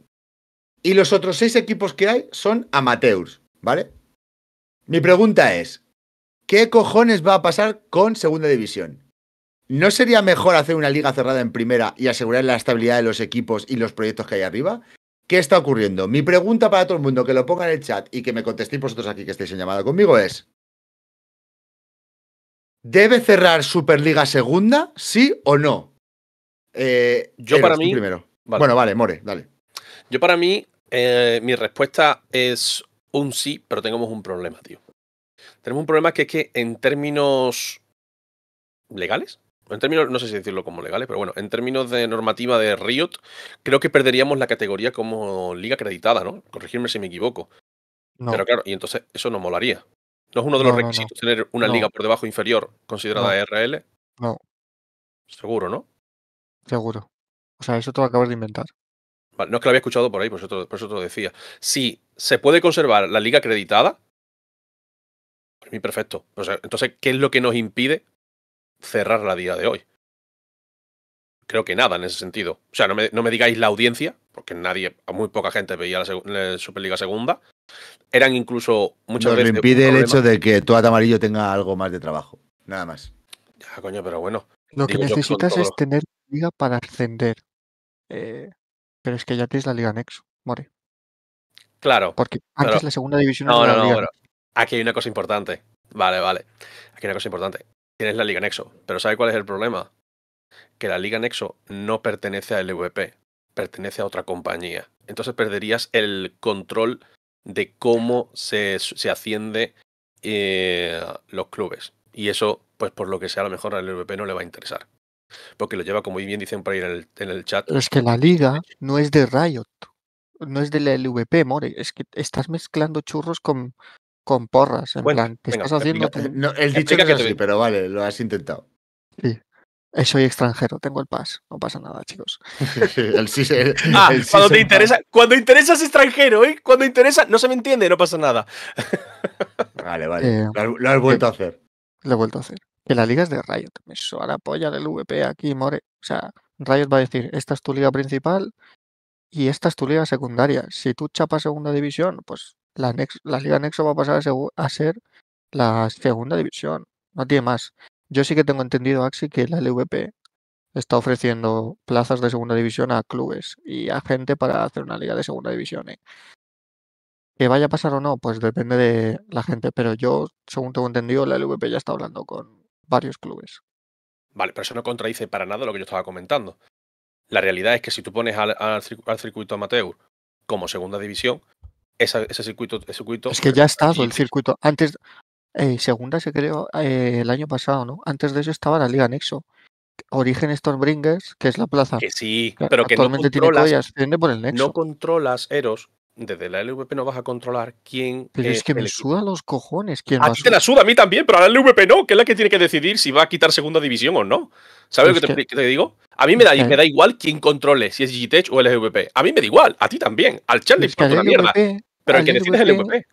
Y los otros seis equipos que hay son amateurs, ¿vale? Mi pregunta es, ¿qué cojones va a pasar con segunda división? ¿No sería mejor hacer una liga cerrada en primera y asegurar la estabilidad de los equipos y los proyectos que hay arriba? ¿Qué está ocurriendo? Mi pregunta para todo el mundo, que lo ponga en el chat y que me contestéis vosotros aquí que estáis en llamada conmigo es, ¿debe cerrar Superliga Segunda, sí o no? Eh, yo para mí. Primero. Bueno, vale, More, dale. Yo para mí, eh, mi respuesta es un sí, pero tenemos un problema, tío. Tenemos un problema que es que en términos legales, en términos, no sé si decirlo como legales, pero bueno, en términos de normativa de Riot, creo que perderíamos la categoría como liga acreditada, ¿no? Corregirme si me equivoco. Pero claro, y entonces eso no molaría. ¿No es uno de los requisitos tener una liga por debajo inferior considerada RL? No. Seguro, ¿no? seguro. O sea, eso te lo acabas de inventar. no es que lo había escuchado por ahí, por eso, por eso lo decía. Si se puede conservar la liga acreditada, mi perfecto. O sea, entonces, ¿qué es lo que nos impide cerrar la día de hoy? Creo que nada en ese sentido. O sea, no me, digáis la audiencia, porque nadie, muy poca gente veía la, Superliga Segunda. Eran incluso muchas lo que me impide el hecho de que todo Amarillo tenga algo más de trabajo. Nada más. Ya, coño, pero bueno. Lo que necesitas es tener liga para ascender. Eh, pero es que ya tienes la liga Nexo More. Claro. Porque antes la segunda división no, Aquí hay una cosa importante. Vale, vale. Aquí hay una cosa importante. Tienes la liga Nexo, pero ¿sabes cuál es el problema? Que la liga Nexo no pertenece al LVP, pertenece a otra compañía. Entonces perderías el control de cómo se, se asciende eh, los clubes. Y eso, pues por lo que sea, a lo mejor al LVP no le va a interesar porque lo lleva, como bien dicen por ahí en el, chat. es que la liga no es de Riot, no es del LVP, More. Es que estás mezclando churros con, con porras. En plan, estás haciendo. el dicho que sí, pero vale, lo has intentado. Sí. Eh, soy extranjero, tengo el pas, no pasa nada, chicos. ah, cuando te interesa, cuando interesas extranjero, ¿eh? Cuando interesa, no se me entiende, no pasa nada. [laughs] vale, vale. Eh, lo, has, eh, vuelto a hacer. Lo he vuelto a hacer. Que la liga es de Riot. Me suena la polla del VP aquí, more. O sea, Riot va a decir, esta es tu liga principal y esta es tu liga secundaria. Si tú chapas segunda división, pues la, liga Nexo va a pasar a, ser la segunda división. No tiene más. Yo sí que tengo entendido, Axi, que la LVP está ofreciendo plazas de segunda división a clubes y a gente para hacer una liga de segunda división. ¿eh? Que vaya a pasar o no, pues depende de la gente. Pero yo, según tengo entendido, la LVP ya está hablando con, varios clubes. Vale, pero eso no contradice para nada lo que yo estaba comentando. La realidad es que si tú pones al, circuito amateur como segunda división, ese circuito, circuito. Es que ya está el circuito. Antes, eh, segunda se creó eh, el año pasado, ¿no? Antes de eso estaba la Liga Nexo. Origen Stormbringers, que es la plaza. Que sí, pero que, no controlas, tiene por el Nexo. No controlas Eros desde la LVP no vas a controlar quién. Pero es, que me suda los cojones. a ti te la suda a mí también, pero a la LVP no, que es la que tiene que decidir si va a quitar segunda división o no. ¿Sabes lo que, te digo? A mí me da, me da igual quién controle, si es GTech o el LVP. A mí me da igual, a ti también. Al Charlie, por mierda. Pero el que decide es el LVP.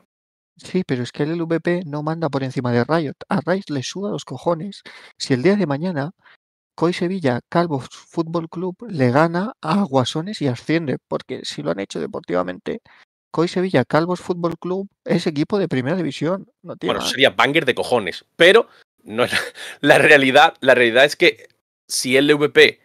Sí, pero es que el LVP no manda por encima de Riot. A Riot le suda los cojones. Si el día de mañana Coy Sevilla calvos Fútbol Club le gana a Aguasones y asciende, porque si lo han hecho deportivamente, Coy Sevilla Calvos Fútbol Club es equipo de primera división. No bueno, sería banger de cojones, pero no es la, [laughs] la, realidad. La realidad es que si el LVP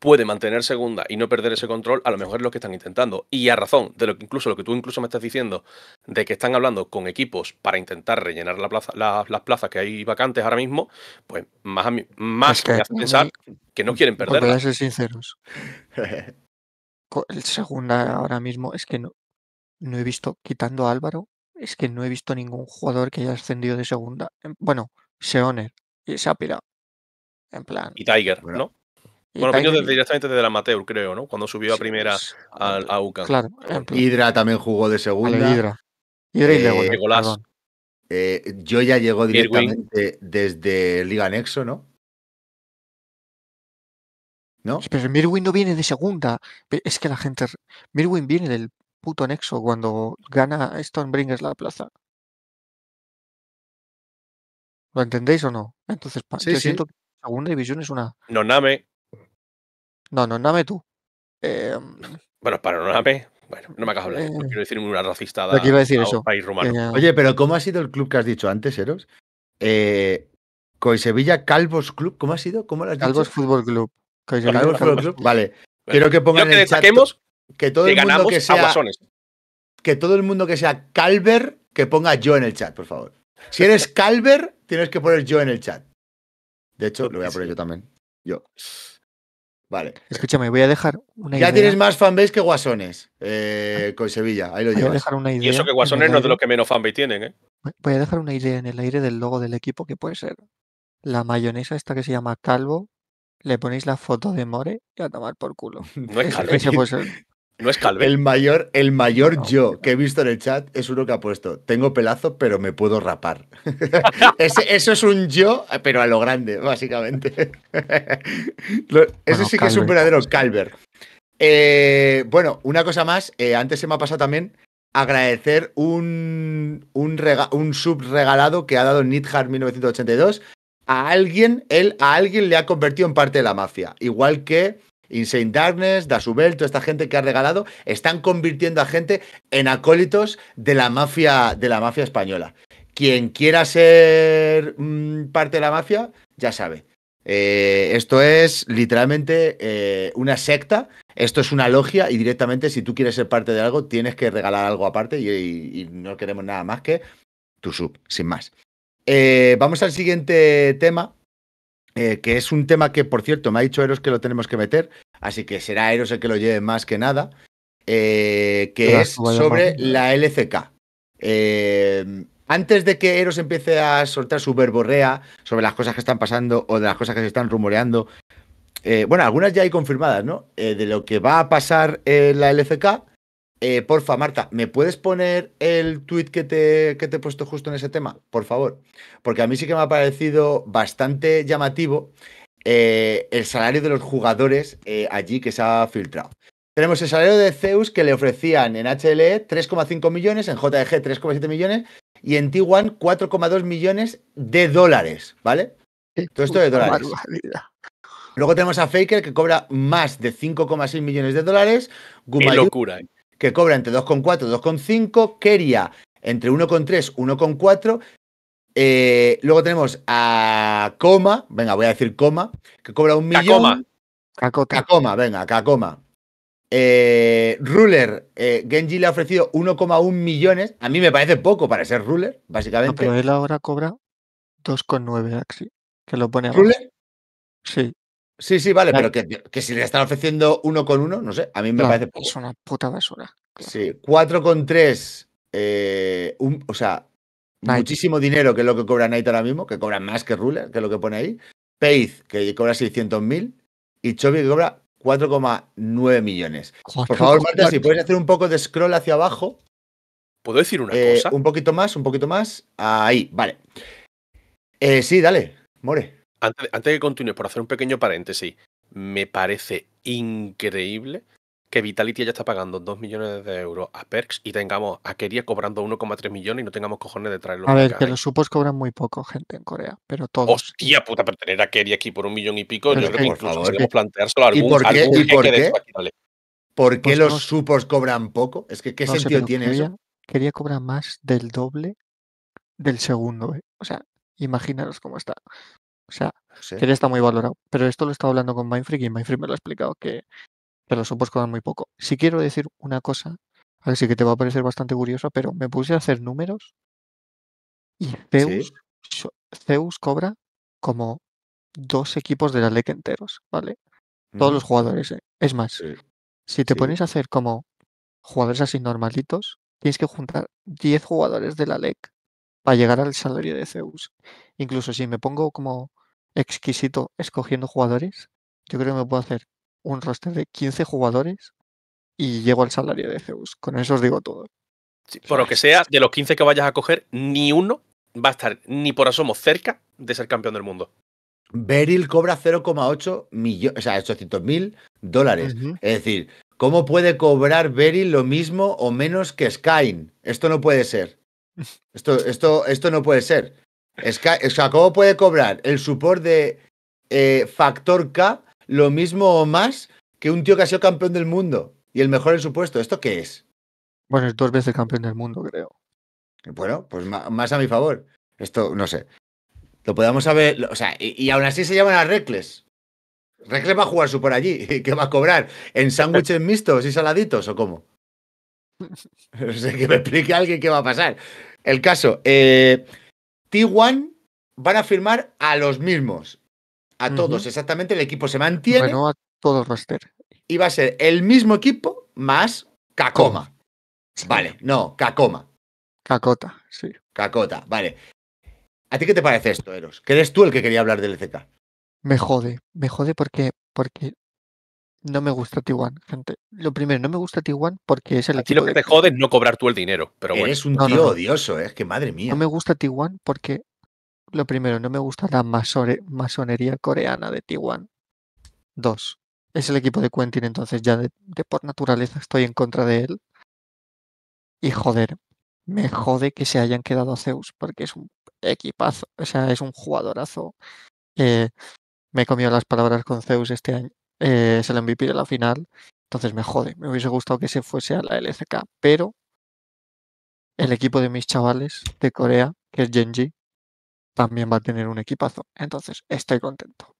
puede mantener segunda y no perder ese control, a lo mejor es lo que están intentando. Y a razón de lo que incluso lo que tú incluso me estás diciendo, de que están hablando con equipos para intentar rellenar las plazas que hay vacantes ahora mismo, pues más, a mí, más que, pensar que no quieren perder. Para ser sinceros. [laughs] El segunda ahora mismo es que no, no he visto, quitando a Álvaro, es que no he visto ningún jugador que haya ascendido de segunda. Em, bueno, Seoner y Sapira En plan. Y Tiger, ¿no? Bueno, vino directamente desde el amateur, creo, ¿no? Cuando subió a primera pues, a, a UCA. Claro. Hydra eh, pues, también jugó de segunda. Hydra. Hydra y eh, Legolas. Eh, yo ya llegó directamente desde Liga Nexo, ¿no? ¿No? Pero Mirwin no viene de segunda. Es que la gente. Mirwin viene del puto Nexo cuando gana Stonebringers la plaza. ¿Lo entendéis o no? Entonces, yo siento que segunda división es una. no name no, no Name tú. Em, bueno, para no bueno, no me acabo de hablar. Eh, quiero decir una racista de País rumano. Oye, pero ¿cómo ha sido el club que has dicho antes, Eros? Eh, Coisevilla Calvos Club, ¿cómo ha sido? ¿Cómo lo has Calvos Fútbol Club. Calvos, Fútbol Club. Vale. Quiero que pongan en el chat que todo el mundo que sea, Que todo el mundo que sea Calver, que ponga yo en el chat, por favor. Si eres [laughs] Calver, tienes que poner yo en el chat. De hecho, lo voy a poner yo también. Yo. Vale. Escúchame, voy a dejar una idea. Ya tienes más fanbase que Guasones eh, con Sevilla. Ahí lo llevas. Voy a dejar una idea y eso que Guasones no es de los que menos fanbase tienen. ¿eh? Voy a dejar una idea en el aire del logo del equipo que puede ser la mayonesa esta que se llama Calvo. Le ponéis la foto de More y a tomar por culo. No es Calvo. No es calver. El mayor, el mayor yo que he visto en el chat es uno que ha puesto, tengo pelazo, pero me puedo rapar. [laughs] eso es un yo, pero a lo grande, básicamente. [laughs] Ese sí que es un verdadero calver. Eh, bueno, una cosa más, eh, antes se me ha pasado también agradecer un, un, sub regalado que ha dado Nithard 1982. A alguien, él a alguien le ha convertido en parte de la mafia. Igual que Insane Darkness, Dasubel, toda esta gente que ha regalado, están convirtiendo a gente en acólitos de la mafia, de la mafia española. Quien quiera ser mm, parte de la mafia, ya sabe. Eh, esto es literalmente eh, una secta, esto es una logia y directamente si tú quieres ser parte de algo tienes que regalar algo aparte y, no queremos nada más que tu sub, sin más. Eh, vamos al siguiente tema eh, que es un tema que, por cierto, me ha dicho Eros que lo tenemos que meter, así que será Eros el que lo lleve más que nada, eh, que es sobre la LCK. Eh, antes de que Eros empiece a soltar su verborrea sobre las cosas que están pasando o de las cosas que se están rumoreando, bueno, algunas ya hay confirmadas, ¿no? de lo que va a pasar en la LCK, eh, porfa, Marta, ¿me puedes poner el tweet que te, que te he puesto justo en ese tema? Por favor. Porque a mí sí que me ha parecido bastante llamativo eh, el salario de los jugadores eh, allí que se ha filtrado. Tenemos el salario de Zeus que le ofrecían en HLE 3,5 millones, en JDG e 3,7 millones y en T1 4,2 millones de dólares, ¿vale? Todo esto de dólares. Luego tenemos a Faker que cobra más de 5,6 millones de dólares. Qué locura. ¿eh? que cobra entre 2,4 2,5, Keria entre 1,3 1,4. Eh, luego tenemos a Coma, venga, voy a decir Coma, que cobra un millón. Kakoma, venga, Kakoma. Eh, ruler, eh, Genji le ha ofrecido 1,1 millones. A mí me parece poco para ser Ruler, básicamente. pero él ahora cobra 2,9, Axi, que lo pone ¿Ruler? Sí. Sí, sí, vale, pero que, si le están ofreciendo uno con uno, no sé, a mí me parece Es una puta basura. Sí, cuatro con tres, eh, un, o sea, muchísimo dinero que es lo que cobra Knight ahora mismo, que cobra más que Ruler, que es lo que pone ahí. Pace, que cobra 600.000 y Chovy, que cobra 4,9 millones. Por favor, Marta, si puedes hacer un poco de scroll hacia abajo. ¿Puedo decir una eh, cosa? Un poquito más, un poquito más. Ahí, vale. Eh, sí, dale, More. Antes, antes que continúe, por hacer un pequeño paréntesis, me parece increíble que Vitality ya está pagando 2 millones de euros a Perks y tengamos a Keria cobrando 1,3 millones y no tengamos cojones de traerlo. A ver, que ¿eh? los supos cobran muy poco, gente, en Corea, pero todos. Hostia puta, pero tener a Keria aquí por un millón y pico, yo creo planteárselo a algún, ¿Y por qué? por qué? ¿Por qué los supos cobran poco? Es que, ¿qué sentido tiene eso? Quería cobrar más del doble del segundo, ¿eh? o sea, imaginaros cómo está. O sea, que ya está muy valorado. Pero esto lo he estado hablando con Mindfreak y Mindfreak me lo ha explicado que, los opos cobran muy poco. Si quiero decir una cosa, a ver, si que te va a parecer bastante curioso, pero me puse a hacer números y Zeus, Zeus cobra como dos equipos de la LEC enteros, ¿vale? Todos mm. los jugadores. ¿eh? Es más, si te pones a hacer como jugadores así normalitos, tienes que juntar 10 jugadores de la LEC para llegar al salario de Zeus. Incluso si me pongo como exquisito escogiendo jugadores. Yo creo que me puedo hacer un roster de 15 jugadores y llego al salario de Zeus. Con eso os digo todo. por lo que sea, de los 15 que vayas a coger, ni uno va a estar ni por asomo cerca de ser campeón del mundo. Beryl cobra 0,8 millones, o sea, 800 mil dólares. Es decir, ¿cómo puede cobrar Beryl lo mismo o menos que Skyne? Esto no puede ser. [laughs] Esto, esto, esto no puede ser. Es que, o sea, ¿cómo puede cobrar el support de eh, Factor K lo mismo o más que un tío que ha sido campeón del mundo y el mejor en su puesto? ¿Esto qué es? Bueno, es dos veces campeón del mundo, creo. Bueno, pues más a mi favor. Esto, no sé. Lo podamos saber. O sea, y, aún así se llaman a Recles. Recles va a jugar su por allí. [laughs] ¿Qué va a cobrar? ¿En sándwiches mixtos y saladitos o cómo? [laughs] [laughs] No sé, que me explique alguien qué va a pasar. El caso, eh, T1 van a firmar a los mismos. A todos, exactamente. El equipo se mantiene. Bueno, a todos, roster. Y va a ser el mismo equipo más Kakoma. Vale, no, Kakoma. Kakota, sí. Kakota, vale. ¿A ti qué te parece esto, Eros? ¿Que eres tú el que quería hablar del ECK? Me jode, me jode porque, porque no me gusta tiwan. gente. Lo primero, no me gusta tiwan porque es el Aquí equipo. lo que te jode es no cobrar tú el dinero. Pero bueno. es un tío odioso, ¿eh? es que madre mía. No me gusta tiwan porque, lo primero, no me gusta la masonería coreana de tiwan. Dos, es el equipo de Quentin, entonces ya de, por naturaleza estoy en contra de él. Y joder, me jode que se hayan quedado Zeus porque es un equipazo, o sea, es un jugadorazo. Eh, me he comido las palabras con Zeus este año, se eh, es el MVP de la final. Entonces me jode, me hubiese gustado que se fuese a la LCK, pero el equipo de mis chavales de Corea, que es Genji, también va a tener un equipazo. Entonces estoy contento.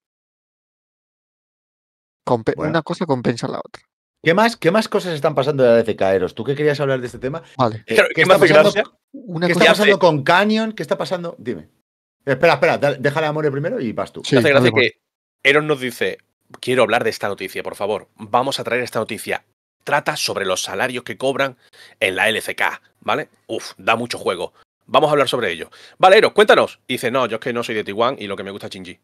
Una cosa compensa la otra. ¿Qué más, ¿Qué más cosas están pasando de la LCK, Eros? ¿Tú qué querías hablar de este tema? Vale. Eh, ¿Qué, está pasando, está pasando con Canyon? ¿Qué está pasando? Dime. Espera, espera, déjale a More primero y vas tú. hace gracia que Eros nos dice, quiero hablar de esta noticia, por favor. Vamos a traer esta noticia. Trata sobre los salarios que cobran en la LCK, ¿vale? Uf, da mucho juego. Vamos a hablar sobre ello. Vale, Valero, cuéntanos. dice, no, yo es que no soy de tiwán y lo que me gusta es Chinji.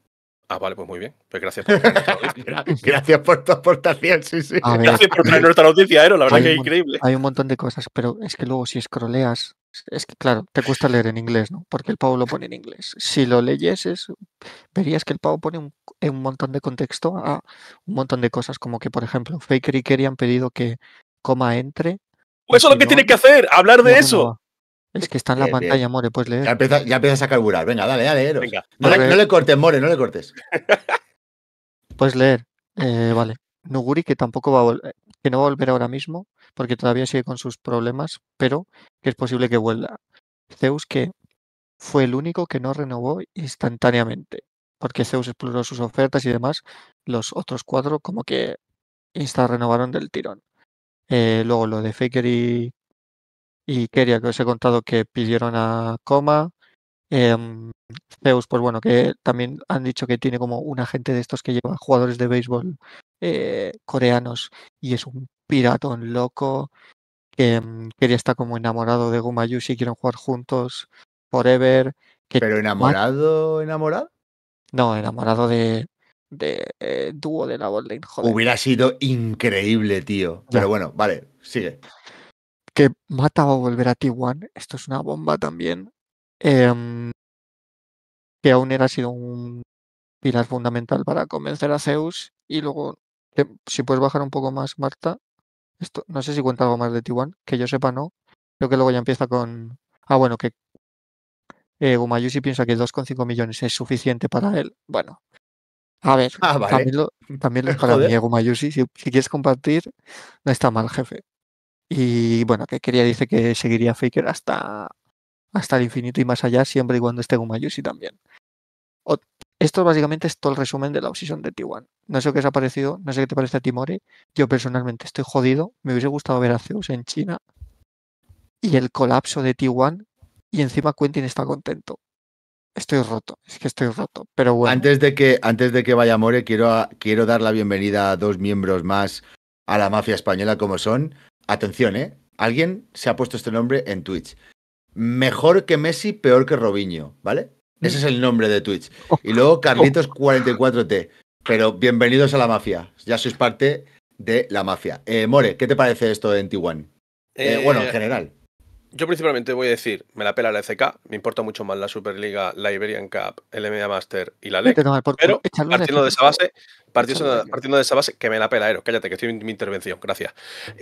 Ah, vale, pues muy bien. Pues gracias por [laughs] Gracias por tu aportación, sí, sí. gracias por traer nuestra noticia, Eros, la verdad que es increíble. Hay un montón de cosas, pero es que luego si escroleas es que claro, te cuesta leer en inglés, ¿no? Porque el pavo lo pone en inglés. Si lo leyeses, verías que el pavo pone en un montón de contexto a un montón de cosas, como que, por ejemplo, Faker y Kerry han pedido que coma entre. eso es lo que tiene que hacer, hablar de eso. es que está en la pantalla, More, puedes leer. Ya empiezas, a carburar, venga, dale, dale, No, le, cortes, More, no le cortes. [laughs] puedes leer, eh, vale. Nuguri, que tampoco va a que no va a volver ahora mismo, porque todavía sigue con sus problemas, pero que es posible que vuelva. Zeus, que fue el único que no renovó instantáneamente, porque Zeus exploró sus ofertas y demás, los otros cuatro como que insta renovaron del tirón. Eh, luego lo de Faker y, Keria, que os he contado que pidieron a Coma. Em, Zeus, pues bueno, que también han dicho que tiene como un agente de estos que lleva jugadores de béisbol eh, coreanos y es un piratón loco mm, que, ya está como enamorado de Gumayushi, quieren jugar juntos forever. Que ¿Pero enamorado, enamorado? No, enamorado de, de eh, dúo de la botlane. Hubiera sido increíble, tío. Pero bueno, vale, sigue. Que mata a volver a t Esto es una bomba también. Em, que aún era sido un pilar fundamental para convencer a Zeus y luego si puedes bajar un poco más, Marta. Esto, no sé si cuenta algo más de Tiwan, que yo sepa, no. Creo que luego ya empieza con. Ah, bueno, que eh, Gumayusi piensa que 2,5 millones es suficiente para él. Bueno, a ver, ah, también, lo, es para mí, ¿eh, Gumayusi. Si, quieres compartir, no está mal, jefe. Y bueno, que quería dice que seguiría Faker hasta, hasta el infinito y más allá, siempre y cuando esté Gumayusi también. Esto básicamente es todo el resumen de la Obsesión de Tiwan. No sé qué os ha parecido, no sé qué te parece a ti, Yo personalmente estoy jodido. Me hubiese gustado ver a Zeus en China y el colapso de Tiwan. Y encima Quentin está contento. Estoy roto, es que estoy roto. Pero bueno. Antes de que, antes de que vaya More, quiero, quiero dar la bienvenida a dos miembros más a la mafia española como son. Atención, ¿eh? Alguien se ha puesto este nombre en Twitch. Mejor que Messi, peor que Robinho, ¿vale? Ese es el nombre de Twitch. Y luego [laughs] Carlitos44T. Pero bienvenidos a la mafia. Ya sois parte de la mafia. Eh, More, ¿qué te parece esto en T1? Eh, bueno, en general. Yo principalmente voy a decir, me la pela la FK, me importa mucho más la Superliga, la Iberian Cup, el MMA Master y la LEC. Pero partiendo de esa base, de esa base, que me la pela Ero, cállate, que estoy en mi intervención, gracias.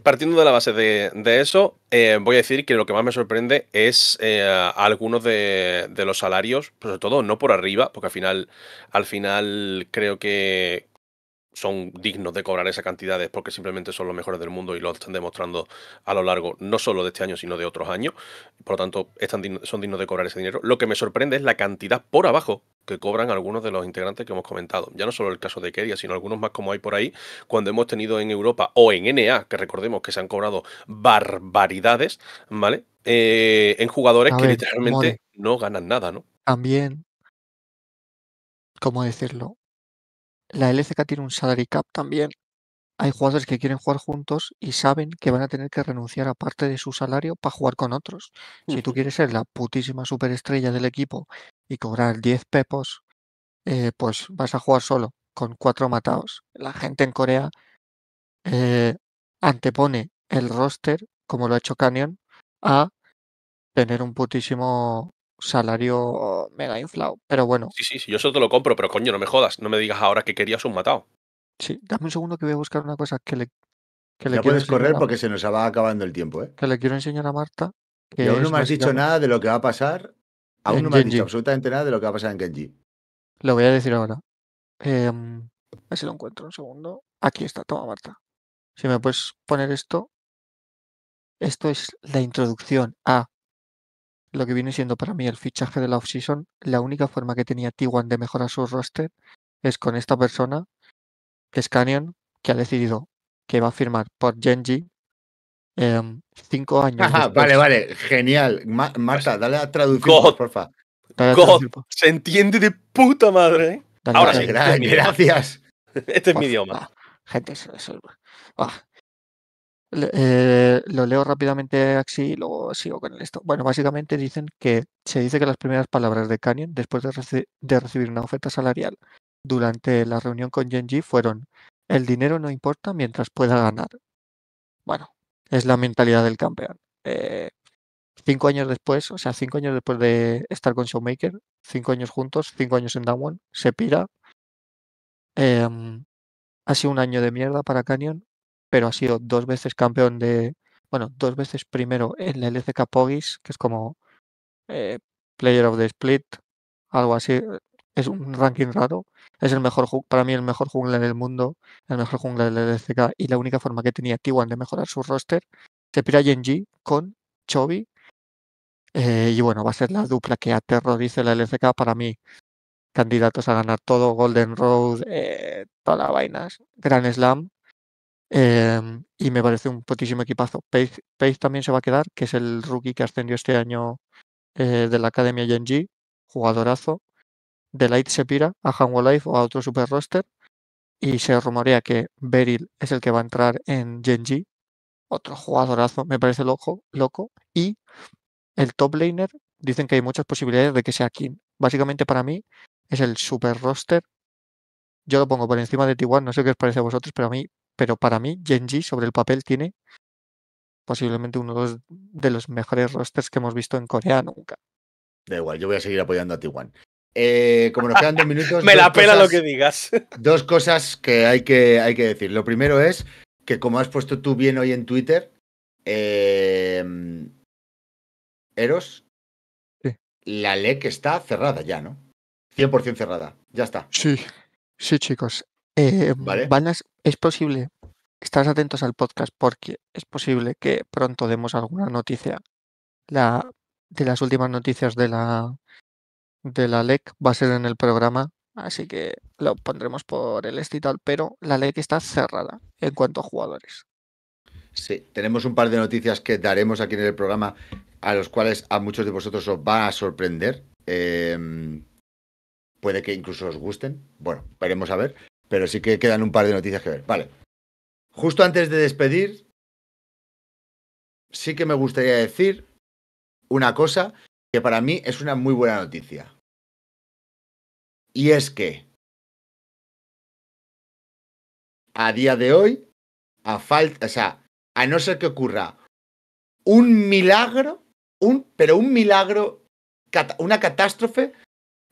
Partiendo de la base de, eso, eh, voy a decir que lo que más me sorprende es eh, algunos de, de, los salarios, sobre todo no por arriba, porque al final, al final creo que, son dignos de cobrar esas cantidades porque simplemente son los mejores del mundo y lo están demostrando a lo largo no solo de este año sino de otros años. Por lo tanto, están, son dignos de cobrar ese dinero. Lo que me sorprende es la cantidad por abajo que cobran algunos de los integrantes que hemos comentado. Ya no solo el caso de Keria, sino algunos más como hay por ahí, cuando hemos tenido en Europa o en NA, que recordemos que se han cobrado barbaridades, ¿vale? Eh, en jugadores que literalmente no ganan nada, ¿no? También, ¿cómo decirlo? La LCK tiene un salary cap también. Hay jugadores que quieren jugar juntos y saben que van a tener que renunciar a parte de su salario para jugar con otros. Si tú quieres ser la putísima superestrella del equipo y cobrar 10 pepos, eh, pues vas a jugar solo con cuatro matados. La gente en Corea eh, antepone el roster, como lo ha hecho Canyon, a tener un putísimo salario mega inflado. Pero bueno. Sí, sí, yo eso te lo compro, pero coño, no me jodas. No me digas ahora que querías un matado. Sí, dame un segundo que voy a buscar una cosa que le. Que le ya puedes correr porque se nos va acabando el tiempo, ¿eh? Que le quiero enseñar a Marta. Que aún no me has dicho nada de lo que va a pasar. Aún no me has dicho absolutamente nada de lo que va a pasar en Genji. Lo voy a decir ahora. Em, a ver si lo encuentro un segundo. Aquí está, toma Marta. Si me puedes poner esto. Esto es la introducción a lo que viene siendo para mí el fichaje de la off-season, la única forma que tenía T1 de mejorar su roster es con esta persona, que es Canyon, que ha decidido que va a firmar por Genji em, cinco años. Ajá, vale, vale, genial. Marta, dale a traducir, porfa. se entiende de puta madre. ¿eh? Ahora sí, gracias. Este es mi idioma. gente, se eh, lo leo rápidamente así y luego sigo con esto. Bueno, básicamente dicen que se dice que las primeras palabras de Canyon después de, recibir una oferta salarial durante la reunión con Genji fueron el dinero no importa mientras pueda ganar. Bueno, es la mentalidad del campeón. Eh, cinco años después, o sea, cinco años después de estar con Showmaker, cinco años juntos, cinco años en Downwind, se pira. Em, ha sido un año de mierda para Canyon, pero ha sido dos veces campeón de, bueno, dos veces primero en la LCK Pogis, que es como eh, Player of the Split, algo así, eh, es un ranking raro, es el mejor, para mí el mejor jungla del mundo, el mejor jungla la LCK y la única forma que tenía T1 de mejorar su roster, se pira Genji con Chobi eh, y bueno, va a ser la dupla que aterrorice la LCK para mí. Candidatos a ganar todo, Golden Road, Toda todas las vainas, Gran Slam. Em, y me parece un poquísimo equipazo. Pace también se va a quedar, que es el rookie que ascendió este año eh, de la Academia Genji jugadorazo. Delight se pira a Hango Life o a otro super roster. Y se rumorea que Beryl es el que va a entrar en Genji Otro jugadorazo, me parece loco. loco. Y el top laner, dicen que hay muchas posibilidades de que sea King. Básicamente para mí es el super roster yo lo pongo por encima de T1, no sé qué os parece a vosotros, pero a mí pero para mí Genji sobre el papel tiene posiblemente uno de los, mejores rosters que hemos visto en Corea nunca. Da igual, yo voy a seguir apoyando a Tiwan. Eh, como nos quedan dos minutos. [laughs] Me la pela lo que digas. [laughs] dos cosas que hay, que hay que decir. Lo primero es que, como has puesto tú bien hoy en Twitter, em, Eros, la LEC está cerrada ya, ¿no? 100% cerrada, ya está. Sí, sí, chicos. Eh, es posible, estás atentos al podcast porque es posible que pronto demos alguna noticia. La, de las últimas noticias de la, de la LEC va a ser en el programa, así que lo pondremos por el estital pero la LEC está cerrada en cuanto a jugadores. Sí, tenemos un par de noticias que daremos aquí en el programa, a los cuales a muchos de vosotros os va a sorprender. Em, puede que incluso os gusten. Bueno, veremos a ver pero sí que quedan un par de noticias que ver. Vale. Justo antes de despedir, sí que me gustaría decir una cosa que para mí es una muy buena noticia. Y es que a día de hoy, a falta, o sea, a no ser que ocurra un milagro, un, pero un milagro, una catástrofe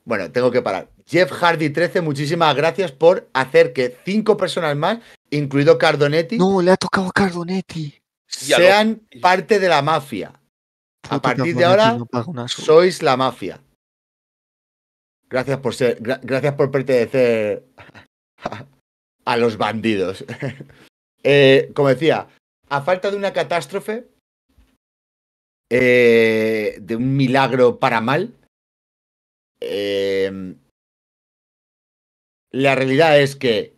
bueno, tengo que parar. Jeff Hardy 13, muchísimas gracias por hacer que cinco personas más, incluido Cardonetti. No, le ha tocado a Cardonetti. Sean parte de la mafia. A partir de ahora, sois la mafia. Gracias por ser, gracias por pertenecer [laughs] a los bandidos. [laughs] Eh, como decía, a falta de una catástrofe, eh, de un milagro para mal, Em, la realidad es que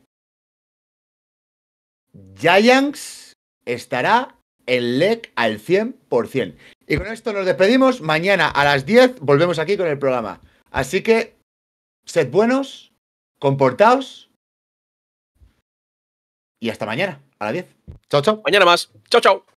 Giants estará en LEC al 100%. Y con esto nos despedimos. Mañana a las 10 volvemos aquí con el programa. Así que sed buenos, comportaos y hasta mañana a las 10. Chao, chao. Mañana más. Chao, chao.